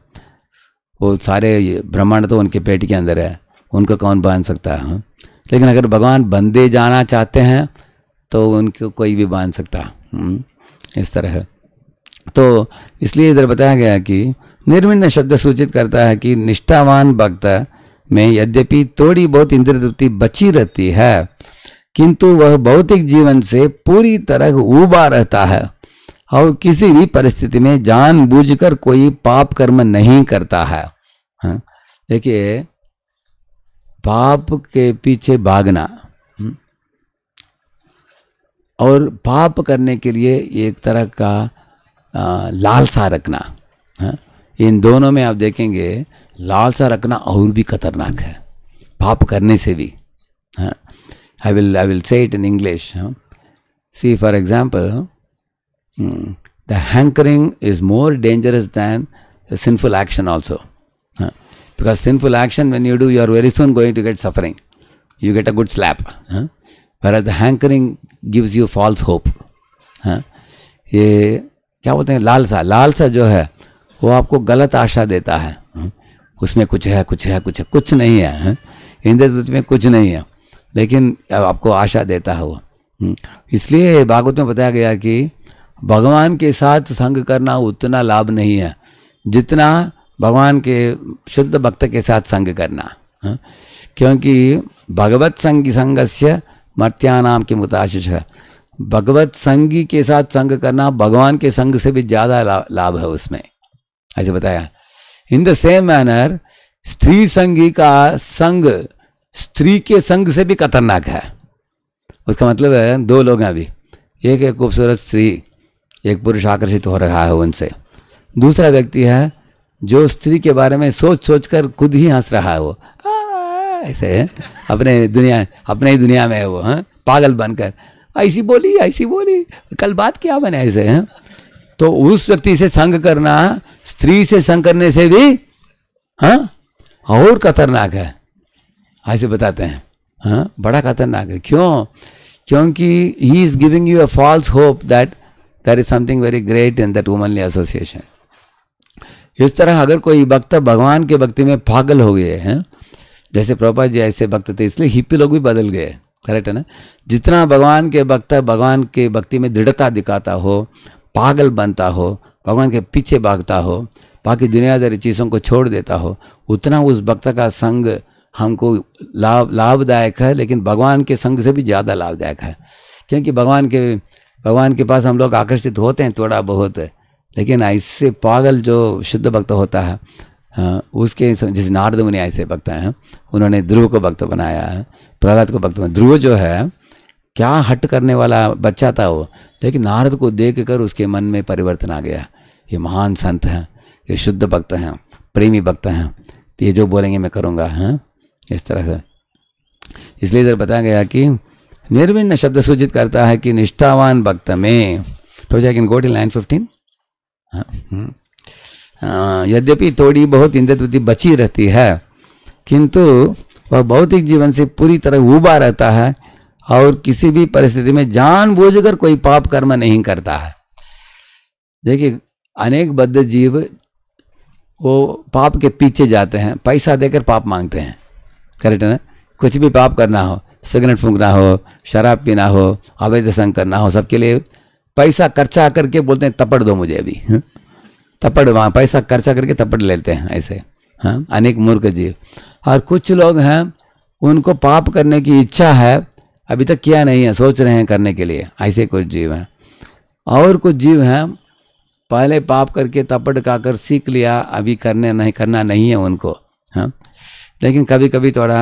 वो सारे ब्रह्मांड तो उनके पेट के अंदर है उनको कौन बांध सकता है हा? लेकिन अगर भगवान बंदे जाना चाहते हैं तो उनको कोई भी बांध सकता हम्म, इस तरह तो इसलिए इधर बताया गया कि निर्विन्न शब्द सूचित करता है कि निष्ठावान भक्त में यद्यपि थोड़ी बहुत इंद्र तृप्ति बची रहती है किंतु वह भौतिक जीवन से पूरी तरह उबा रहता है और किसी भी परिस्थिति में जानबूझकर कोई पाप कर्म नहीं करता है हाँ, देखिए पाप के पीछे भागना हम्म। और पाप करने के लिए एक तरह का लालसा रखना हाँ। इन दोनों में आप देखेंगे लालसा रखना और भी खतरनाक है पाप करने से भी I will I will say it in English see for example the hankering is more dangerous than sinful action also Because sinful action, when you do, you are very soon going to get suffering. You get a good slap. Huh? Whereas the hankering gives you false hope. Huh? ye kya bolte hain lalsa lalsa jo hai wo aapko galat aasha deta hai huh? उसमें कुछ है कुछ है कुछ है कुछ नहीं है इंद्रदूत में kuch nahi hai lekin aapko aasha deta hai wo इसलिए भागवत में बताया गया कि भगवान के साथ संग करना उतना लाभ नहीं है जितना भगवान के शुद्ध भक्त के साथ संग करना हाँ? क्योंकि भगवत संगी संगस्य नाम के मुताशिष है भगवत संगी के साथ संग करना भगवान के संग से भी ज़्यादा लाभ है उसमें ऐसे बताया इन द सेम मैनर स्त्री संगी का संग स्त्री के संग से भी खतरनाक है उसका मतलब है दो लोग हैं अभी एक है खूबसूरत स्त्री एक पुरुष आकर्षित हो रहा है उनसे दूसरा व्यक्ति है जो स्त्री के बारे में सोच सोच कर खुद ही हंस रहा है वो ऐसे है अपने दुनिया अपने ही दुनिया में है वो हाँ पागल बनकर ऐसी बोली ऐसी बोली कल बात क्या बने ऐसे हैं हाँ? तो उस व्यक्ति से संग करना स्त्री से संग करने से भी हाँ और खतरनाक है ऐसे बताते हैं हाँ बड़ा खतरनाक है क्यों क्योंकि he is giving you a false hope that there is something very great in that womanly association इस तरह अगर कोई भक्त भगवान के भक्ति में पागल हो गए हैं जैसे प्रभुपा जी ऐसे भक्त थे इसलिए हिप्पी लोग भी बदल गए करेक्ट है ना जितना भगवान के भक्त भगवान के भक्ति में दृढ़ता दिखाता हो पागल बनता हो भगवान के पीछे भागता हो बाकी दुनियादारी चीज़ों को छोड़ देता हो उतना उस भक्त का संग हमको लाभ लाभदायक है लेकिन भगवान के संग से भी ज़्यादा लाभदायक है क्योंकि भगवान के भगवान के पास हम लोग आकर्षित होते हैं थोड़ा बहुत लेकिन ऐसे पागल जो शुद्ध भक्त होता है हाँ, उसके जिस नारद मुनि ऐसे भक्त हैं उन्होंने ध्रुव को भक्त बनाया है प्रहलाद को भक्त बनाया ध्रुव जो है क्या हट करने वाला बच्चा था वो लेकिन नारद को देख कर उसके मन में परिवर्तन आ गया ये महान संत हैं ये शुद्ध भक्त हैं प्रेमी भक्त हैं तो ये जो बोलेंगे मैं करूँगा हैं हाँ, इस तरह से इसलिए इधर बताया गया कि निर्विण्य शब्द सूचित करता है कि निष्ठावान भक्त में तो जाए इन गोट इन लाइन फिफ्टीन हाँ, हाँ। हाँ, यद्यपि थोड़ी बहुत इंद्रवृत्ति बची रहती है किंतु वह भौतिक जीवन से पूरी तरह उबा रहता है और किसी भी परिस्थिति में जानबूझकर कोई पाप कर्म नहीं करता है देखिए अनेक बद्ध जीव वो पाप के पीछे जाते हैं पैसा देकर पाप मांगते हैं करेक्ट ना कुछ भी पाप करना हो सिगरेट फूंकना हो शराब पीना हो अवैध संग करना हो सबके लिए पैसा खर्चा करके बोलते हैं तपड़ दो मुझे अभी हाँ? तपड़ वहाँ पैसा खर्चा करके तपड़ लेते हैं ऐसे हाँ अनेक मूर्ख जीव और कुछ लोग हैं उनको पाप करने की इच्छा है अभी तक किया नहीं है सोच रहे हैं करने के लिए ऐसे कुछ जीव हैं और कुछ जीव हैं पहले पाप करके तपड़ कर सीख लिया अभी करने नहीं करना नहीं है उनको हाँ लेकिन कभी कभी थोड़ा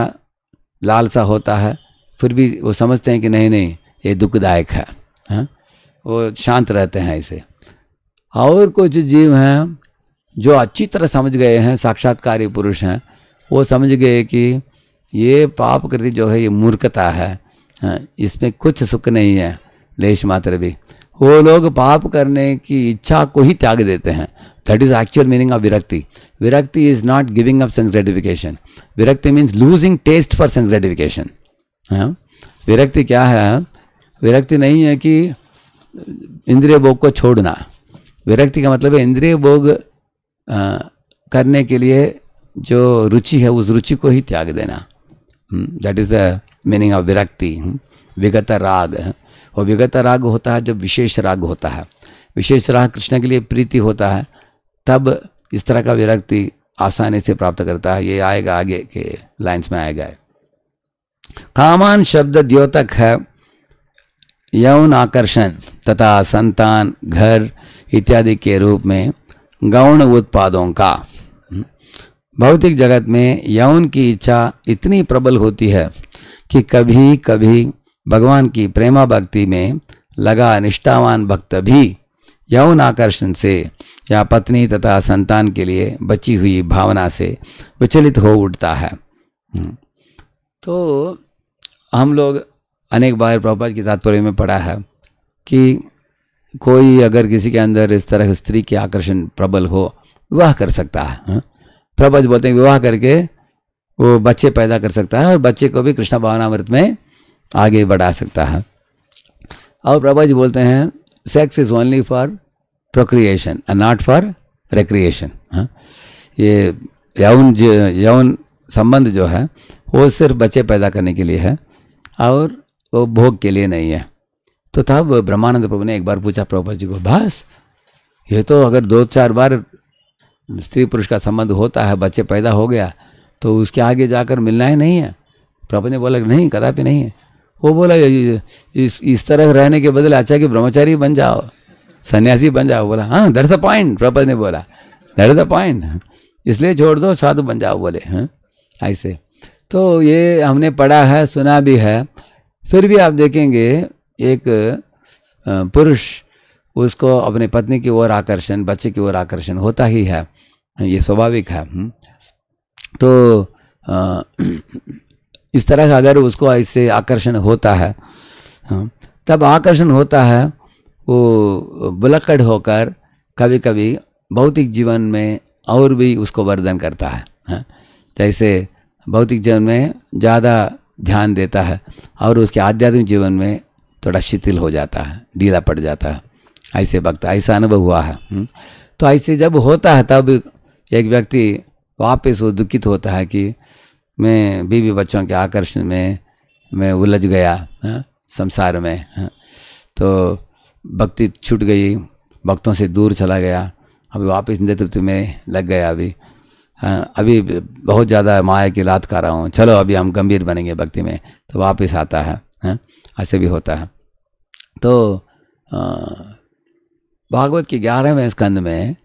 लालसा होता है फिर भी वो समझते हैं कि नहीं नहीं ये दुखदायक है हाँ वो शांत रहते हैं ऐसे और कुछ जीव हैं जो अच्छी तरह समझ गए हैं साक्षात्कारी पुरुष हैं वो समझ गए कि ये पाप कृति जो है ये मूर्खता है इसमें कुछ सुख नहीं है लेश मात्र भी वो लोग पाप करने की इच्छा को ही त्याग देते हैं that is actual meaning of विरक्ति विरक्ति is not giving up sense gratification विरक्ति means losing taste for sense gratification विरक्ति क्या है विरक्ति नहीं है कि इंद्रिय भोग को छोड़ना विरक्ति का मतलब है इंद्रिय भोग करने के लिए जो रुचि है उस रुचि को ही त्याग देना that is the meaning of विरक्ति हम्म, विगत राग वो विगत राग होता है जब विशेष राग होता है विशेष राग कृष्ण के लिए प्रीति होता है तब इस तरह का विरक्ति आसानी से प्राप्त करता है ये आएगा आगे के लाइन्स में आएगा कामान शब्द द्योतक है यौन आकर्षण तथा संतान घर इत्यादि के रूप में गौण उत्पादों का भौतिक जगत में यौन की इच्छा इतनी प्रबल होती है कि कभी कभी भगवान की प्रेमा भक्ति में लगा निष्ठावान भक्त भी यौन आकर्षण से या पत्नी तथा संतान के लिए बची हुई भावना से विचलित हो उठता है तो हम लोग अनेक बार प्रभुपाद की तात्पर्य में पढ़ा है कि कोई अगर किसी के अंदर इस तरह स्त्री के आकर्षण प्रबल हो विवाह कर सकता है हाँ? प्रभुपाद बोलते हैं विवाह करके वो बच्चे पैदा कर सकता है और बच्चे को भी कृष्णा भावनामृत में आगे बढ़ा सकता है और प्रभा जी बोलते हैं sex is only for procreation and not for recreation ये यौन यौन संबंध जो है वो सिर्फ बच्चे पैदा करने के लिए है और वो भोग के लिए नहीं है तो तब ब्रह्मानंद प्रभु ने एक बार पूछा प्रभुपा जी को बस ये तो अगर दो चार बार स्त्री पुरुष का संबंध होता है बच्चे पैदा हो गया तो उसके आगे जाकर मिलना ही नहीं है प्रभु ने बोला नहीं कदापि नहीं है वो बोला इस इस तरह रहने के बदले अच्छा कि ब्रह्मचारी बन जाओ सन्यासी बन जाओ बोला हाँ दर द पॉइंट प्रभु ने बोला दर द पॉइंट इसलिए छोड़ दो साधु बन जाओ बोले हैं हाँ, ऐसे तो ये हमने पढ़ा है सुना भी है फिर भी आप देखेंगे एक पुरुष उसको अपनी पत्नी की ओर आकर्षण बच्चे की ओर आकर्षण होता ही है ये स्वाभाविक है हम्म। तो इस तरह से अगर उसको इससे आकर्षण होता है हम्म, तब आकर्षण होता है वो बुलक्कड होकर कभी कभी भौतिक जीवन में और भी उसको वर्धन करता है हाँ, जैसे भौतिक जीवन में ज़्यादा ध्यान देता है और उसके आध्यात्मिक जीवन में थोड़ा शिथिल हो जाता है ढीला पड़ जाता है ऐसे वक्त ऐसा अनुभव हुआ है हम्म। तो ऐसे जब होता है तब एक व्यक्ति वापस वो दुखित होता है कि मैं बीवी बच्चों के आकर्षण में मैं उलझ गया है? हाँ, संसार में है? हाँ। तो भक्ति छूट गई भक्तों से दूर चला गया अभी वापस नेतृत्व में लग गया अभी हाँ, अभी बहुत ज़्यादा माया की लात खा रहा हूँ चलो अभी हम गंभीर बनेंगे भक्ति में तो वापस आता है हाँ, ऐसे भी होता है तो भागवत के ग्यारहवें स्कंद में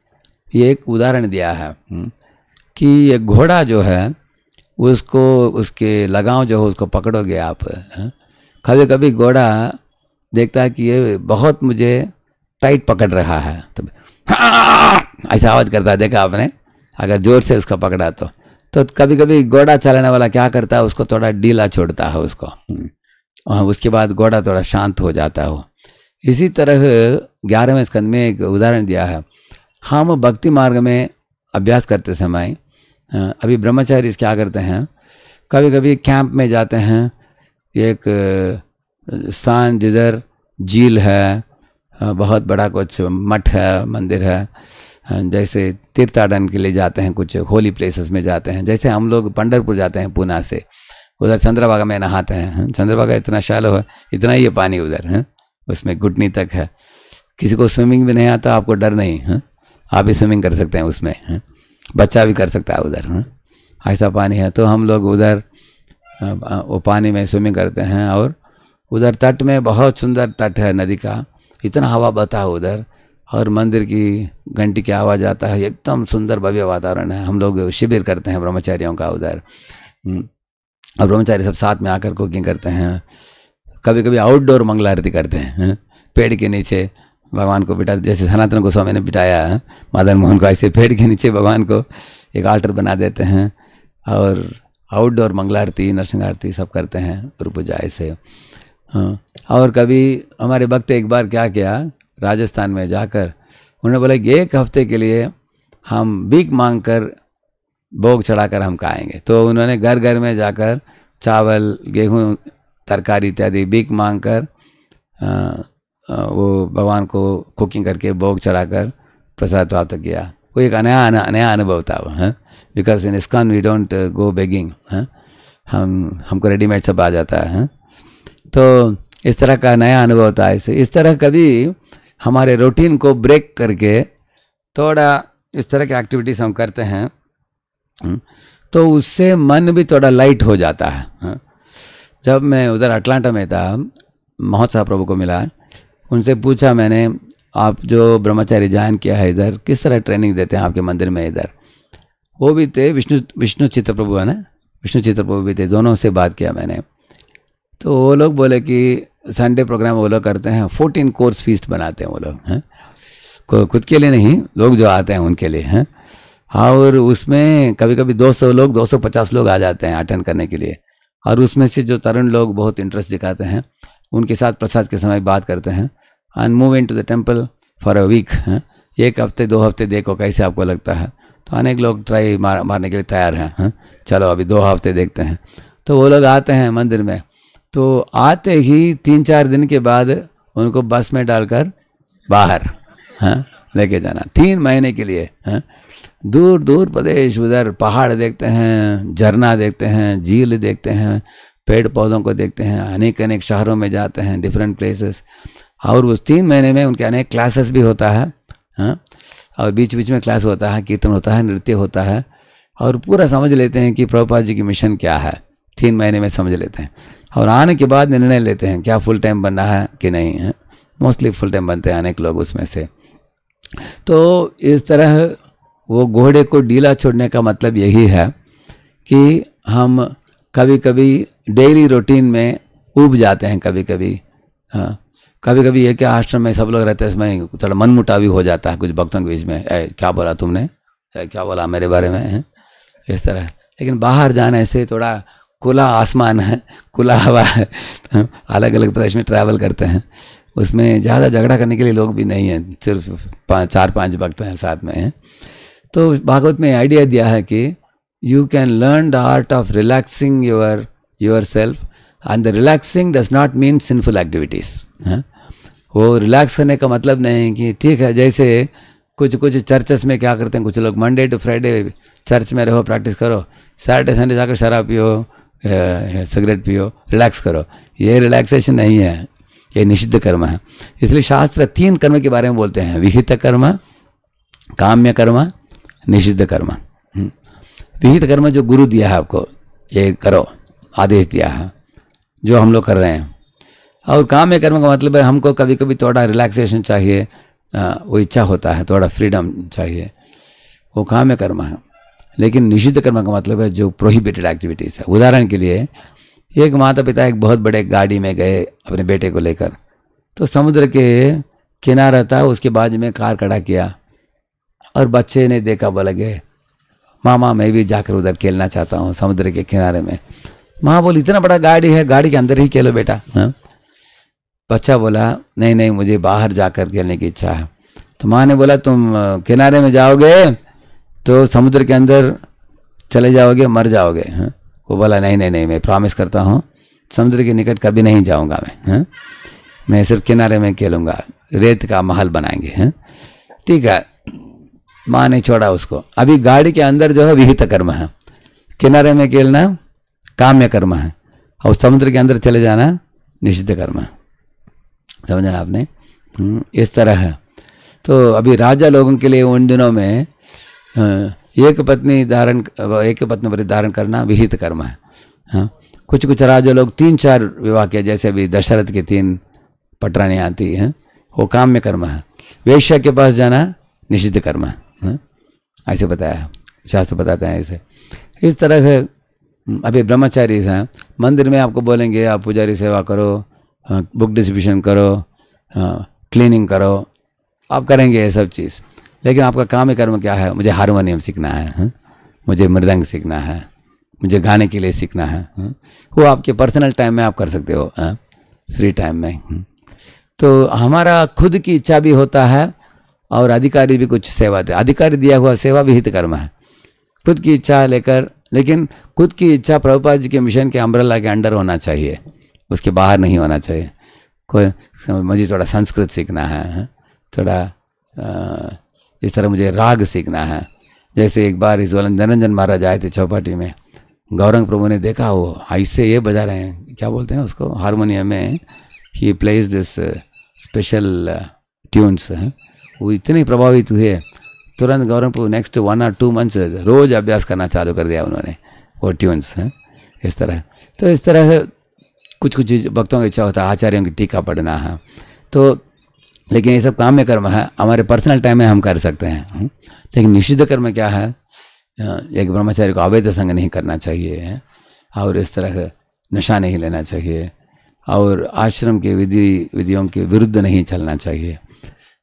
ये एक उदाहरण दिया है हम्म, कि ये घोड़ा जो है उसको उसके लगाव जो है उसको पकड़ोगे आप हाँ। कभी कभी घोड़ा देखता है कि ये बहुत मुझे टाइट पकड़ रहा है तब तो, ऐसा आवाज़ करता है देखा आपने अगर जोर से उसको पकड़ा तो तो कभी कभी घोड़ा चलाने वाला क्या करता है उसको थोड़ा डीला छोड़ता है उसको उसके बाद घोड़ा थोड़ा शांत हो जाता हो इसी तरह ग्यारहवें स्कंद में एक उदाहरण दिया है हम भक्ति मार्ग में अभ्यास करते समय अभी ब्रह्मचारी क्या करते हैं कभी कभी कैंप में जाते हैं एक स्थान जिधर झील है बहुत बड़ा कुछ मठ है मंदिर है हाँ, जैसे तीर्थाटन के लिए जाते हैं कुछ होली प्लेसेस में जाते हैं जैसे हम लोग पंडरपुर जाते हैं पूना से उधर चंद्रभागा में नहाते हैं हाँ, चंद्रभागा इतना शालो है इतना ही है पानी उधर है हाँ, उसमें घुटनी तक है किसी को स्विमिंग भी नहीं आता आपको डर नहीं है आप भी स्विमिंग कर सकते हैं उसमें है बच्चा भी कर सकता है उधर है ऐसा पानी है तो हम लोग उधर वो पानी में स्विमिंग करते हैं और उधर तट में बहुत सुंदर तट है नदी का इतना हवा बता उधर और मंदिर की घंटी की आवाज़ आता है एकदम सुंदर भव्य वातावरण है हम लोग शिविर करते हैं ब्रह्मचारियों का उधर हम्म, और ब्रह्मचारी सब साथ में आकर कुकिंग करते हैं कभी कभी आउटडोर मंगला आरती करते हैं पेड़ के नीचे भगवान को बिठा जैसे सनातन गोस्वामी ने बिठाया है मदन मोहन को ऐसे पेड़ के नीचे भगवान को एक आल्टर बना देते हैं और आउटडोर मंगला आरती नरसिंह आरती सब करते हैं गुरु पूजा ऐसे हाँ, और कभी हमारे भक्त एक बार क्या किया राजस्थान में जाकर उन्होंने बोला कि एक हफ्ते के लिए हम भीख मांग कर भोग चढ़ाकर हम खाएंगे तो उन्होंने घर घर में जाकर चावल गेहूँ तरकारी इत्यादि भीख मांग कर वो भगवान को कुकिंग करके भोग चढ़ाकर प्रसाद प्राप्त किया वो एक नया नया अनुभव था वह because in ISKCON we don't go begging हम हमको रेडीमेड सब आ जाता है हाँ। तो इस तरह का नया अनुभव था इस तरह कभी हमारे रूटीन को ब्रेक करके थोड़ा इस तरह की एक्टिविटीज़ हम करते हैं हम्म, तो उससे मन भी थोड़ा लाइट हो जाता है हाँ। जब मैं उधर अटलांटा में था महोत्सव प्रभु को मिला उनसे पूछा मैंने आप जो ब्रह्मचारी ज्वाइन किया है इधर किस तरह ट्रेनिंग देते हैं आपके मंदिर में इधर वो भी थे विष्णु विष्णु चित्र प्रभु है ना विष्णु चित्र प्रभु भी थे दोनों से बात किया मैंने तो वो लोग बोले कि संडे प्रोग्राम वो लोग करते हैं फोर्टीन कोर्स फीस्ट बनाते हैं वो लोग हैं खुद के लिए नहीं लोग जो आते हैं उनके लिए हैं हाँ और उसमें कभी कभी 200 लोग 250 लोग आ जाते हैं अटेंड करने के लिए और उसमें से जो तरुण लोग बहुत इंटरेस्ट दिखाते हैं उनके साथ प्रसाद के समय बात करते हैं and move in to the temple for a week एक हफ्ते दो हफ्ते देखो कैसे आपको लगता है तो अनेक लोग ट्राई मार, मारने के लिए तैयार हैं चलो अभी दो हफ्ते देखते हैं तो वो लोग आते हैं मंदिर में तो आते ही तीन चार दिन के बाद उनको बस में डालकर बाहर हाँ लेके जाना तीन महीने के लिए हाँ दूर दूर प्रदेश उधर पहाड़ देखते हैं झरना देखते हैं झील देखते हैं पेड़ पौधों को देखते हैं अनेक अनेक शहरों में जाते हैं डिफरेंट प्लेसेस और उस तीन महीने में उनके अनेक क्लासेस भी होता है हाँ और बीच बीच में क्लास होता है कीर्तन होता है नृत्य होता है और पूरा समझ लेते हैं कि प्रभुपा जी की मिशन क्या है तीन महीने में समझ लेते हैं और आने के बाद निर्णय लेते हैं क्या फुल टाइम बनना है कि नहीं है मोस्टली फुल टाइम बनते हैं अनेक लोग उसमें से तो इस तरह वो घोड़े को डीला छोड़ने का मतलब यही है कि हम कभी कभी डेली रूटीन में उब जाते हैं कभी कभी हाँ कभी कभी ये क्या आश्रम में सब लोग रहते हैं इसमें थोड़ा मन मुटाव भी हो जाता है कुछ भक्तों के बीच में ए, क्या बोला तुमने ए, क्या बोला मेरे बारे में है? इस तरह लेकिन बाहर जाने से थोड़ा खुला आसमान है खुला हवा है तो अलग अलग प्रदेश में ट्रैवल करते हैं उसमें ज़्यादा झगड़ा करने के लिए लोग भी नहीं हैं सिर्फ पाँच चार पांच भक्त हैं साथ में हैं तो भागवत में आइडिया दिया है कि you can learn the art of relaxing your yourself and the relaxing does not mean sinful activities हैं वो रिलैक्स करने का मतलब नहीं कि ठीक है जैसे कुछ कुछ चर्चेस में क्या करते हैं कुछ लोग मंडे टू फ्राइडे चर्च में रहो प्रैक्टिस करो सैटरडे संडे जाकर शराब पियो सिगरेट पियो रिलैक्स करो ये रिलैक्सेशन नहीं है ये निषिद्ध कर्म है इसलिए शास्त्र तीन कर्म के बारे में बोलते हैं विहित कर्म काम्य कर्म निषिद्ध कर्म हम्म। विहित कर्म जो गुरु दिया है आपको ये करो आदेश दिया है जो हम लोग कर रहे हैं और काम्य कर्म का मतलब है हमको कभी कभी थोड़ा रिलैक्सेशन चाहिए वो इच्छा होता है थोड़ा फ्रीडम चाहिए वो काम्य कर्म है लेकिन निषिद्ध कर्म का मतलब है जो प्रोहिबिटेड एक्टिविटीज़ है उदाहरण के लिए एक माता पिता एक बहुत बड़े गाड़ी में गए अपने बेटे को लेकर तो समुद्र के किनारा था उसके बाद में कार खड़ा किया और बच्चे ने देखा बोला गए मामा मैं भी जाकर उधर खेलना चाहता हूँ समुद्र के किनारे में माँ बोली इतना बड़ा गाड़ी है गाड़ी के अंदर ही खेलो बेटा हाँ बच्चा बोला नहीं नहीं मुझे बाहर जाकर खेलने की इच्छा है तो माँ ने बोला तुम किनारे में जाओगे तो समुद्र के अंदर चले जाओगे मर जाओगे हैं हाँ? वो बोला नहीं नहीं नहीं मैं प्रॉमिस करता हूँ समुद्र के निकट कभी नहीं जाऊँगा मैं हैं हाँ? मैं सिर्फ किनारे में खेलूँगा रेत का महल बनाएंगे हैं हाँ? ठीक है माँ ने छोड़ा उसको अभी गाड़ी के अंदर जो है विहित कर्म है किनारे में खेलना काम्य कर्म है और समुद्र के अंदर चले जाना निषिद्ध कर्म है समझना आपने हम्म, इस तरह है तो अभी राजा लोगों के लिए उन दिनों में हाँ, एक पत्नी धारण एक पत्नी पर धारण करना विहित कर्म है हाँ कुछ कुछ राजा लोग तीन चार विवाह किया जैसे अभी दशरथ के तीन पटरानी आती हैं वो काम में कर्म है वेश्य के पास जाना निषिद्ध कर्म है हाँ, ऐसे बताया शास्त्र बताते हैं ऐसे इस तरह से हम्म, अभी ब्रह्मचारी हैं मंदिर में आपको बोलेंगे आप पुजारी सेवा करो बुक हाँ, डिस्ट्रीब्यूशन करो क्लीनिंग करो आप करेंगे ये सब चीज़ लेकिन आपका काम कर्म क्या है मुझे हारमोनियम सीखना है, हाँ? मुझे मृदंग सीखना है मुझे गाने के लिए सीखना है, हाँ? वो आपके पर्सनल टाइम में आप कर सकते हो फ्री हाँ? टाइम में तो हमारा खुद की इच्छा भी होता है और अधिकारी भी कुछ सेवा दे अधिकारी दिया हुआ सेवा भी हित कर्म है खुद की इच्छा लेकर लेकिन खुद की इच्छा प्रभुपाद जी के मिशन के अम्ब्रेला के अंडर होना चाहिए उसके बाहर नहीं होना चाहिए कोई मुझे थोड़ा संस्कृत सीखना है थोड़ा इस तरह मुझे राग सीखना है जैसे एक बार इस वाले निरंजन महाराज आए थे चौपाटी में गौरंग प्रभु ने देखा वो ऐसे ये बजा रहे हैं क्या बोलते हैं उसको हारमोनियम में ही प्लेज दिस स्पेशल ट्यून्स हैं वो इतने प्रभावित हुए तुरंत Gauranga Prabhu next one or two months रोज़ अभ्यास करना चालू कर दिया उन्होंने वो ट्यून्स हैं इस तरह तो इस तरह कुछ कुछ भक्तों की इच्छा होता है आचार्यों की टीका पढ़ना है तो लेकिन ये सब काम में कर्म है हमारे पर्सनल टाइम में हम कर सकते हैं हम्म। लेकिन निषिद्ध कर्म क्या है एक ब्रह्मचारी को अवैध संग नहीं करना चाहिए और इस तरह नशा नहीं लेना चाहिए और आश्रम के विधि विधियों के विरुद्ध नहीं चलना चाहिए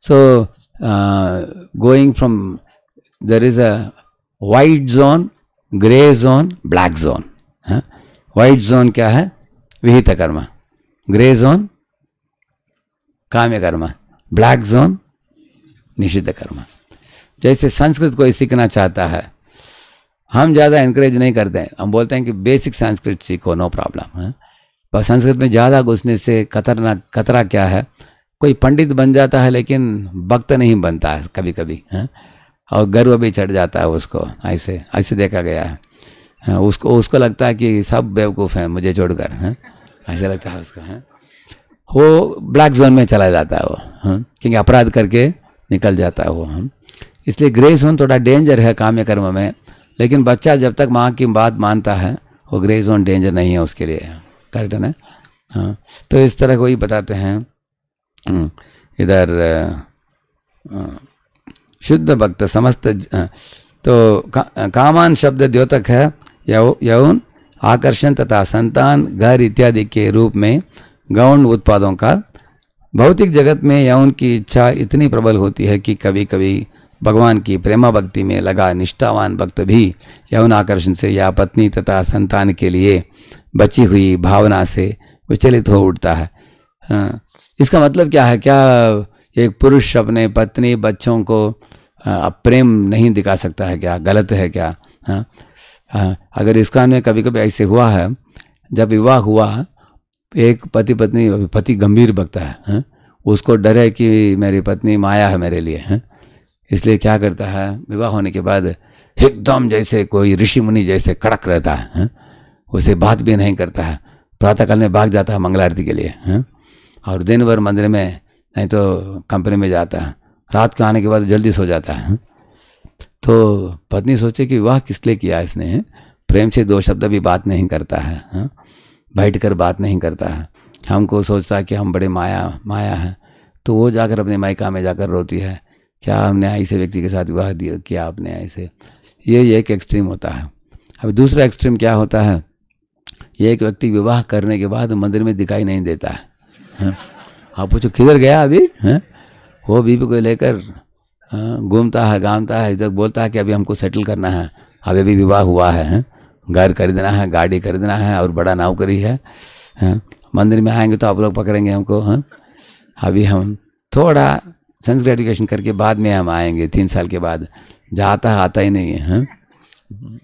so going from there is a white zone grey zone black zone white zone क्या है विहित कर्म ग्रे जोन काम्य कर्म ब्लैक जोन निषिद्ध कर्म जैसे संस्कृत कोई सीखना चाहता है हम ज़्यादा इंकरेज नहीं करते हैं हम बोलते हैं कि बेसिक संस्कृत सीखो नो प्रॉब्लम है पर संस्कृत में ज़्यादा घुसने से खतरनाक खतरा क्या है कोई पंडित बन जाता है लेकिन भक्त नहीं बनता है कभी कभी है हाँ। और गर्व भी चढ़ जाता है उसको ऐसे ऐसे देखा गया है हाँ। उसको उसको लगता है कि सब बेवकूफ़ हैं मुझे छोड़कर हैं हाँ। ऐसा लगता है उसको है वो ब्लैक जोन में चला जाता है वो हाँ क्योंकि अपराध करके निकल जाता है वो हम हाँ। इसलिए ग्रे जोन थोड़ा डेंजर है काम्य कर्म में लेकिन बच्चा जब तक माँ की बात मानता है वो ग्रे जोन डेंजर नहीं है उसके लिए करेक्ट हाँ। है ना हाँ तो इस तरह वही बताते हैं हम्म, इधर शुद्ध भक्त समस्त तो का, कामान शब्द द्योतक है यौन आकर्षण तथा संतान घर इत्यादि के रूप में गौण उत्पादों का भौतिक जगत में या उनकी इच्छा इतनी प्रबल होती है कि कभी कभी भगवान की प्रेमा भक्ति में लगा निष्ठावान भक्त भी यौन आकर्षण से या पत्नी तथा संतान के लिए बची हुई भावना से विचलित हो उठता है हाँ, इसका मतलब क्या है क्या एक पुरुष अपने पत्नी बच्चों को प्रेम नहीं दिखा सकता है क्या गलत है क्या हाँ, हाँ अगर इसका में कभी कभी ऐसे हुआ है जब विवाह हुआ एक पति पत्नी पति गंभीर भक्त है, है उसको डर है कि मेरी पत्नी माया है मेरे लिए है इसलिए क्या करता है विवाह होने के बाद एकदम जैसे कोई ऋषि मुनि जैसे कड़क रहता है, है उसे बात भी नहीं करता है प्रातःकाल में भाग जाता है मंगल आरती के लिए है और दिन भर मंदिर में नहीं तो कंपनी में जाता है रात को आने के बाद जल्दी सो जाता है तो पत्नी सोचे कि विवाह किस लिए किया इसने प्रेम से दो शब्द भी बात नहीं करता है बैठ कर बात नहीं करता है हमको सोचता है कि हम बड़े माया माया हैं तो वो जाकर अपने मायका में जाकर रोती है क्या हमने ऐसे व्यक्ति के साथ विवाह दिया किया आपने ऐसे ये एक एक्सट्रीम होता है अब दूसरा एक्सट्रीम क्या होता है ये एक व्यक्ति विवाह करने के बाद मंदिर में दिखाई नहीं देता है, हाँ। आप पूछो किधर गया अभी है? हाँ। वो बीबी को लेकर हाँ, घूमता है गामता है इधर बोलता है कि अभी हमको सेटल करना है अभी अभी विवाह हुआ है, है? घर खरीदना है गाड़ी खरीदना है और बड़ा नौकरी है हाँ मंदिर में आएंगे तो आप लोग पकड़ेंगे हमको हाँ अभी हम थोड़ा सेंस एडुकेशन करके बाद में हम आएंगे तीन साल के बाद जाता आता ही नहीं है हाँ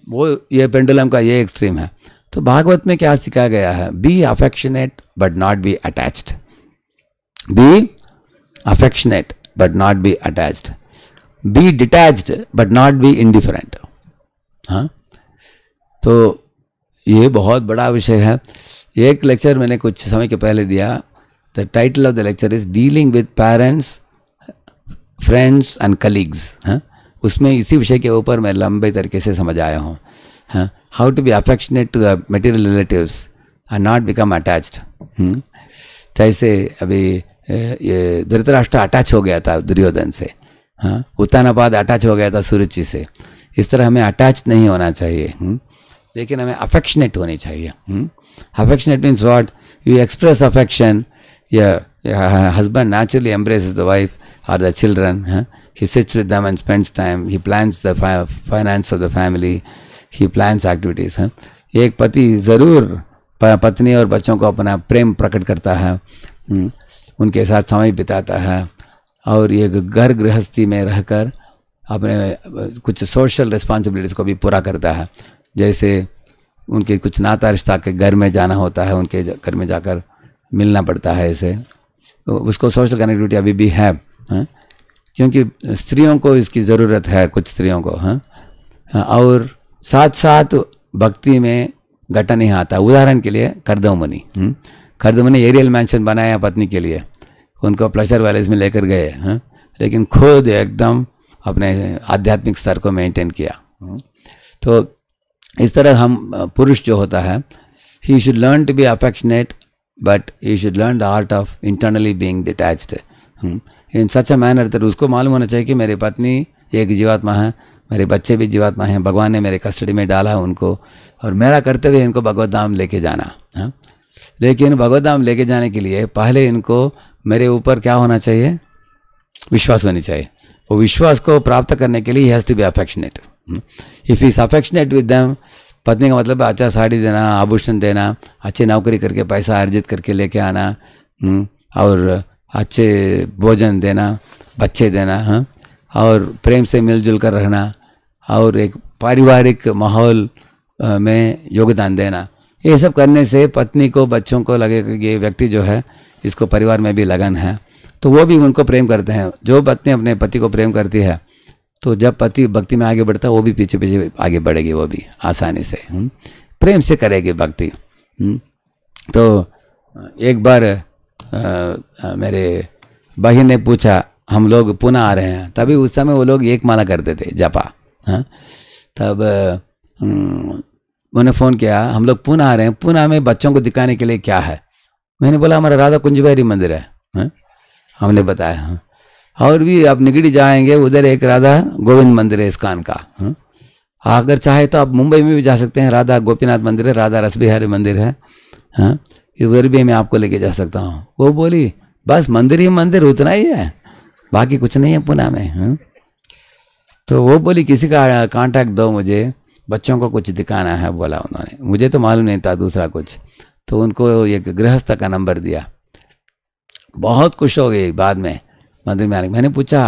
वो ये पेंडुलम का ये एक्सट्रीम है तो भागवत में क्या सिखाया गया है be affectionate but not be attached be affectionate but not be attached be detached but not be indifferent हाँ तो ये बहुत बड़ा विषय है एक लेक्चर मैंने कुछ समय के पहले दिया the title of the lecture is dealing with parents friends and colleagues हैं उसमें इसी विषय के ऊपर मैं लंबे तरीके से समझ आया हूँ how to be affectionate to the material relatives or not become attached जैसे अभी ये धृतराष्ट्र अटैच हो गया था दुर्योधन से हाँ उत्तानाबाद अटैच हो गया था सुरुचि से इस तरह हमें अटैच नहीं होना चाहिए हुँ? लेकिन हमें अफेक्शनेट होनी चाहिए affectionate means what you express affection husband naturally embrace the wife or the children he sits with them and spends time he plans the finance of the family he plans activities हैं एक पति ज़रूर पत्नी और बच्चों को अपना प्रेम प्रकट करता है हम्म? उनके साथ समय बिताता है और ये घर गृहस्थी में रहकर अपने कुछ सोशल रिस्पॉन्सिबिलिटीज़ को भी पूरा करता है जैसे उनके कुछ नाता रिश्ता के घर में जाना होता है उनके घर में जाकर मिलना पड़ता है ऐसे तो उसको सोशल कनेक्टिविटी अभी भी है, है? हाँ? क्योंकि स्त्रियों को इसकी ज़रूरत है कुछ स्त्रियों को हाँ, हाँ और साथ साथ भक्ति में घटा नहीं आता उदाहरण के लिए करदम मुनि हाँ? एरियल मैंशन बनाया पत्नी के लिए उनको प्लेशर वैलेज में लेकर गए हैं लेकिन खुद एकदम अपने आध्यात्मिक स्तर को मेंटेन किया तो इस तरह हम पुरुष जो होता है he should learn to be affectionate but he should learn the art of internally being detach in such a manner तर उसको मालूम होना चाहिए कि मेरी पत्नी एक जीवात्मा है मेरे बच्चे भी जीवात्मा हैं भगवान ने मेरे कस्टडी में डाला है उनको और मेरा कर्तव्य इनको भगवत धाम लेके जाना है हाँ। लेकिन भगवत धाम लेके जाने के लिए पहले इनको मेरे ऊपर क्या होना चाहिए विश्वास होनी चाहिए वो विश्वास को प्राप्त करने के लिए has to be affectionate if is affectionate with them, पत्नी का मतलब अच्छा साड़ी देना आभूषण देना अच्छी नौकरी करके पैसा अर्जित करके लेके आना hmm? और अच्छे भोजन देना बच्चे देना हाँ और प्रेम से मिलजुल कर रहना और एक पारिवारिक माहौल में योगदान देना ये सब करने से पत्नी को बच्चों को लगे कि ये व्यक्ति जो है इसको परिवार में भी लगन है तो वो भी उनको प्रेम करते हैं जो पत्नी अपने पति को प्रेम करती है तो जब पति भक्ति में आगे बढ़ता है वो भी पीछे पीछे आगे बढ़ेगी वो भी आसानी से हम्म। प्रेम से करेगी भक्ति हम्म। तो एक बार आ, मेरे बहन ने पूछा हम लोग पुनः आ रहे हैं तभी उस समय वो लोग एक माला करते थे जपा हाँ तब मैंने फ़ोन किया हम लोग पुणे आ रहे हैं पुणे में बच्चों को दिखाने के लिए क्या है मैंने बोला हमारा राधा कुंजबारी मंदिर है हाँ। हमने बताया हाँ और भी आप निगड़ी जाएंगे उधर एक राधा गोविंद मंदिर है इसकान का हम्म? अगर चाहे तो आप मुंबई में भी जा सकते हैं राधा गोपीनाथ मंदिर है राधा रस बिहारी मंदिर है हाँ हम्म? उधर भी मैं आपको लेके जा सकता हूँ वो बोली बस मंदिर ही मंदिर उतना ही है बाकी कुछ नहीं है पुना में हाँ? तो वो बोली किसी का कांटेक्ट दो मुझे बच्चों को कुछ दिखाना है बोला उन्होंने मुझे तो मालूम नहीं था दूसरा कुछ तो उनको एक गृहस्थ का नंबर दिया बहुत खुश हो गई बाद में मंदिर में आने मैंने पूछा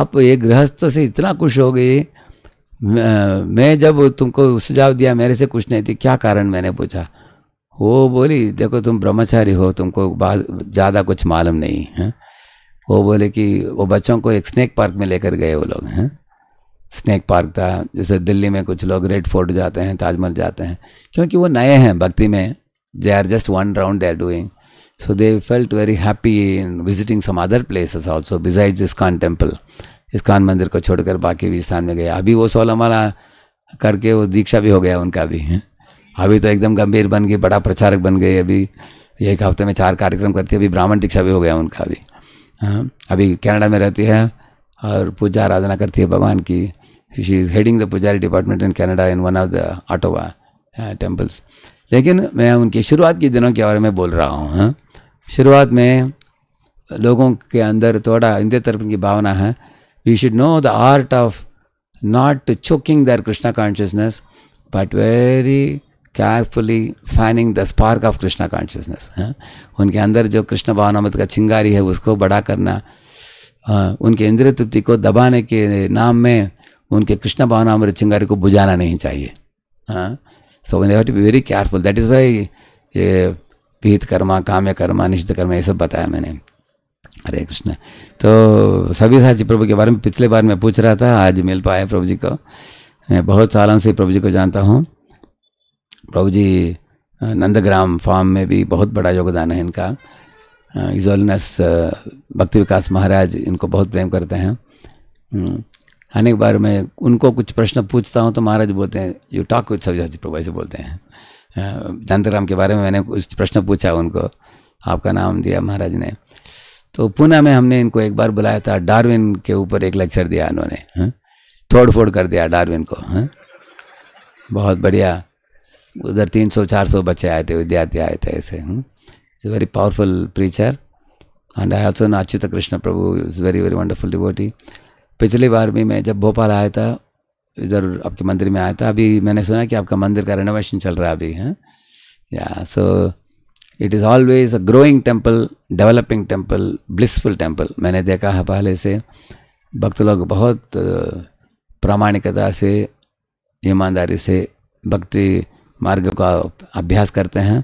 आप एक गृहस्थ से इतना खुश हो गए मैं जब तुमको सुझाव दिया मेरे से कुछ नहीं थी क्या कारण मैंने पूछा वो बोली देखो तुम ब्रह्मचारी हो तुमको ज़्यादा कुछ मालूम नहीं है वो बोले कि वो बच्चों को एक स्नैक पार्क में लेकर गए वो लोग हैं स्नैक पार्क था जैसे दिल्ली में कुछ लोग रेड फोर्ट जाते हैं ताजमहल जाते हैं क्योंकि वो नए हैं भक्ति में they are just one round they are doing So they felt very happy in visiting some other places also besides ISKCON temple. ISKCON मंदिर को छोड़कर बाकी भी स्थान में गए अभी वो सोलमाला करके वो दीक्षा भी हो गया उनका भी अभी तो एकदम गंभीर बन गई बड़ा प्रचारक बन गए अभी एक हफ्ते में चार कार्यक्रम करती है अभी ब्राह्मण दीक्षा भी हो गया उनका भी हाँ अभी कनाडा में रहती है और पूजा आराधना करती है भगवान की she is heading the pujari department in Canada in one of the Ottawa temples लेकिन मैं उनकी शुरुआत के दिनों के बारे में बोल रहा हूँ हाँ शुरुआत में लोगों के अंदर थोड़ा इंद्र तर्पण की भावना है we should know the art of not choking their Krishna consciousness but very carefully fanning the spark of Krishna consciousness उनके अंदर जो कृष्ण भावना मत का चिंगारी है उसको बड़ा करना हाँ, उनके इंद्र तृप्ति को दबाने के नाम में उनके कृष्ण भावना चिंगारी को बुझाना नहीं चाहिए हाँ so one have to be very careful that is why विहित कर्मा काम्य कर्मा निश्चित कर्मा ये सब बताया मैंने हरे कृष्ण तो सभी साची प्रभु के बारे में पिछले बार मैं पूछ रहा था आज मिल पाया प्रभु जी को मैं बहुत सालों से प्रभु जी को जानता हूँ प्रभु जी नंदग्राम फार्म में भी बहुत बड़ा योगदान है इनका इजोलनस भक्ति विकास महाराज इनको बहुत प्रेम करते हैं हम्म, अनेक बार मैं उनको कुछ प्रश्न पूछता हूँ तो महाराज बोलते हैं यू टॉक विथ सभी साची प्रभु ऐसे बोलते हैं शांताराम के बारे में मैंने कुछ प्रश्न पूछा उनको आपका नाम दिया महाराज ने तो पुणे में हमने इनको एक बार बुलाया था डार्विन के ऊपर एक लेक्चर दिया उन्होंने तोड़ फोड़ कर दिया डार्विन को है? बहुत बढ़िया उधर 300-400 बच्चे आए थे विद्यार्थी आए थे ऐसे very powerful preacher and I also नाच्युत Krishna Prabhu is very very wonderful devotee पिछली बार भी मैं जब भोपाल आया था इधर आपके मंदिर में आया था अभी मैंने सुना कि आपका मंदिर का रेनोवेशन चल रहा है अभी हैं या so it is always a growing temple developing temple blissful temple मैंने देखा है पहले से भक्त लोग बहुत प्रामाणिकता से ईमानदारी से भक्ति मार्ग का अभ्यास करते हैं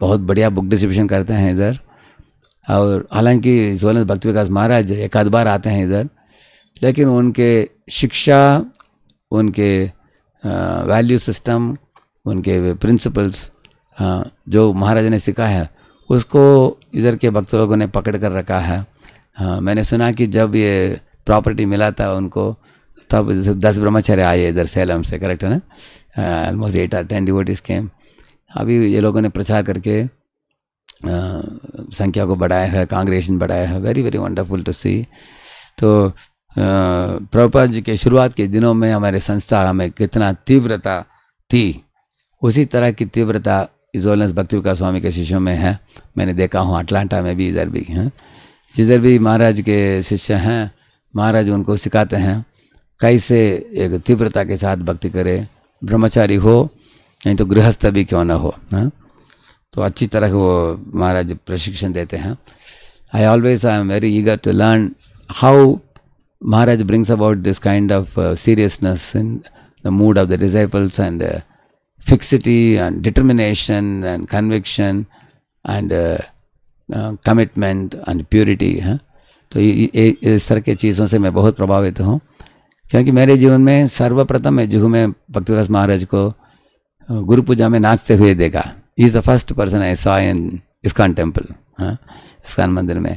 बहुत बढ़िया बुक डिस्ट्रीब्यूशन करते हैं इधर और हालांकि सोलन भक्ति विकास महाराज एक आध बार आते हैं इधर लेकिन उनके शिक्षा उनके वैल्यू सिस्टम उनके प्रिंसिपल्स जो महाराज ने सिखाया है उसको इधर के भक्त लोगों ने पकड़ कर रखा है हाँ मैंने सुना कि जब ये प्रॉपर्टी मिला था उनको तब दस ब्रह्मचर्य आए इधर सेलम से करेक्ट है ना almost eight or ten devotees came अभी ये लोगों ने प्रचार करके संख्या को बढ़ाया है कांग्रेशन बढ़ाया है very very wonderful to see तो प्रभुपाद जी के शुरुआत के दिनों में हमारे संस्था में कितना तीव्रता थी उसी तरह की तीव्रता इजोलेंस भक्ति विकास स्वामी के शिष्यों में है मैंने देखा हूँ अटलांटा में भी इधर भी हैं जिधर भी महाराज के शिष्य हैं महाराज उनको सिखाते हैं कैसे एक तीव्रता के साथ भक्ति करे ब्रह्मचारी हो नहीं तो गृहस्थ भी क्यों ना हो हा? तो अच्छी तरह वो महाराज प्रशिक्षण देते हैं I always I am very eager to learn how Maharaj brings about this kind of uh, seriousness in the mood of the disciples and uh, fixity and determination and conviction and uh, commitment and purity है तो ये इस तरह की चीज़ों से मैं बहुत प्रभावित हूँ क्योंकि मेरे जीवन में सर्वप्रथम मैं जुहू में भक्तिवास महाराज को गुरु पूजा में नाचते हुए देखा is the first person I saw in ISKCON temple हाँ इस्कान मंदिर में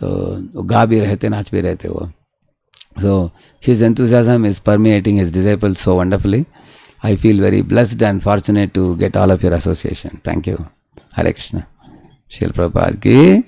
तो गा भी रहते नाच भी रहते वो So his enthusiasm is permeating his disciples so wonderfully. I feel very blessed and fortunate to get all of your association. Thank you. Hare Krishna. Shil Prabhupada ki.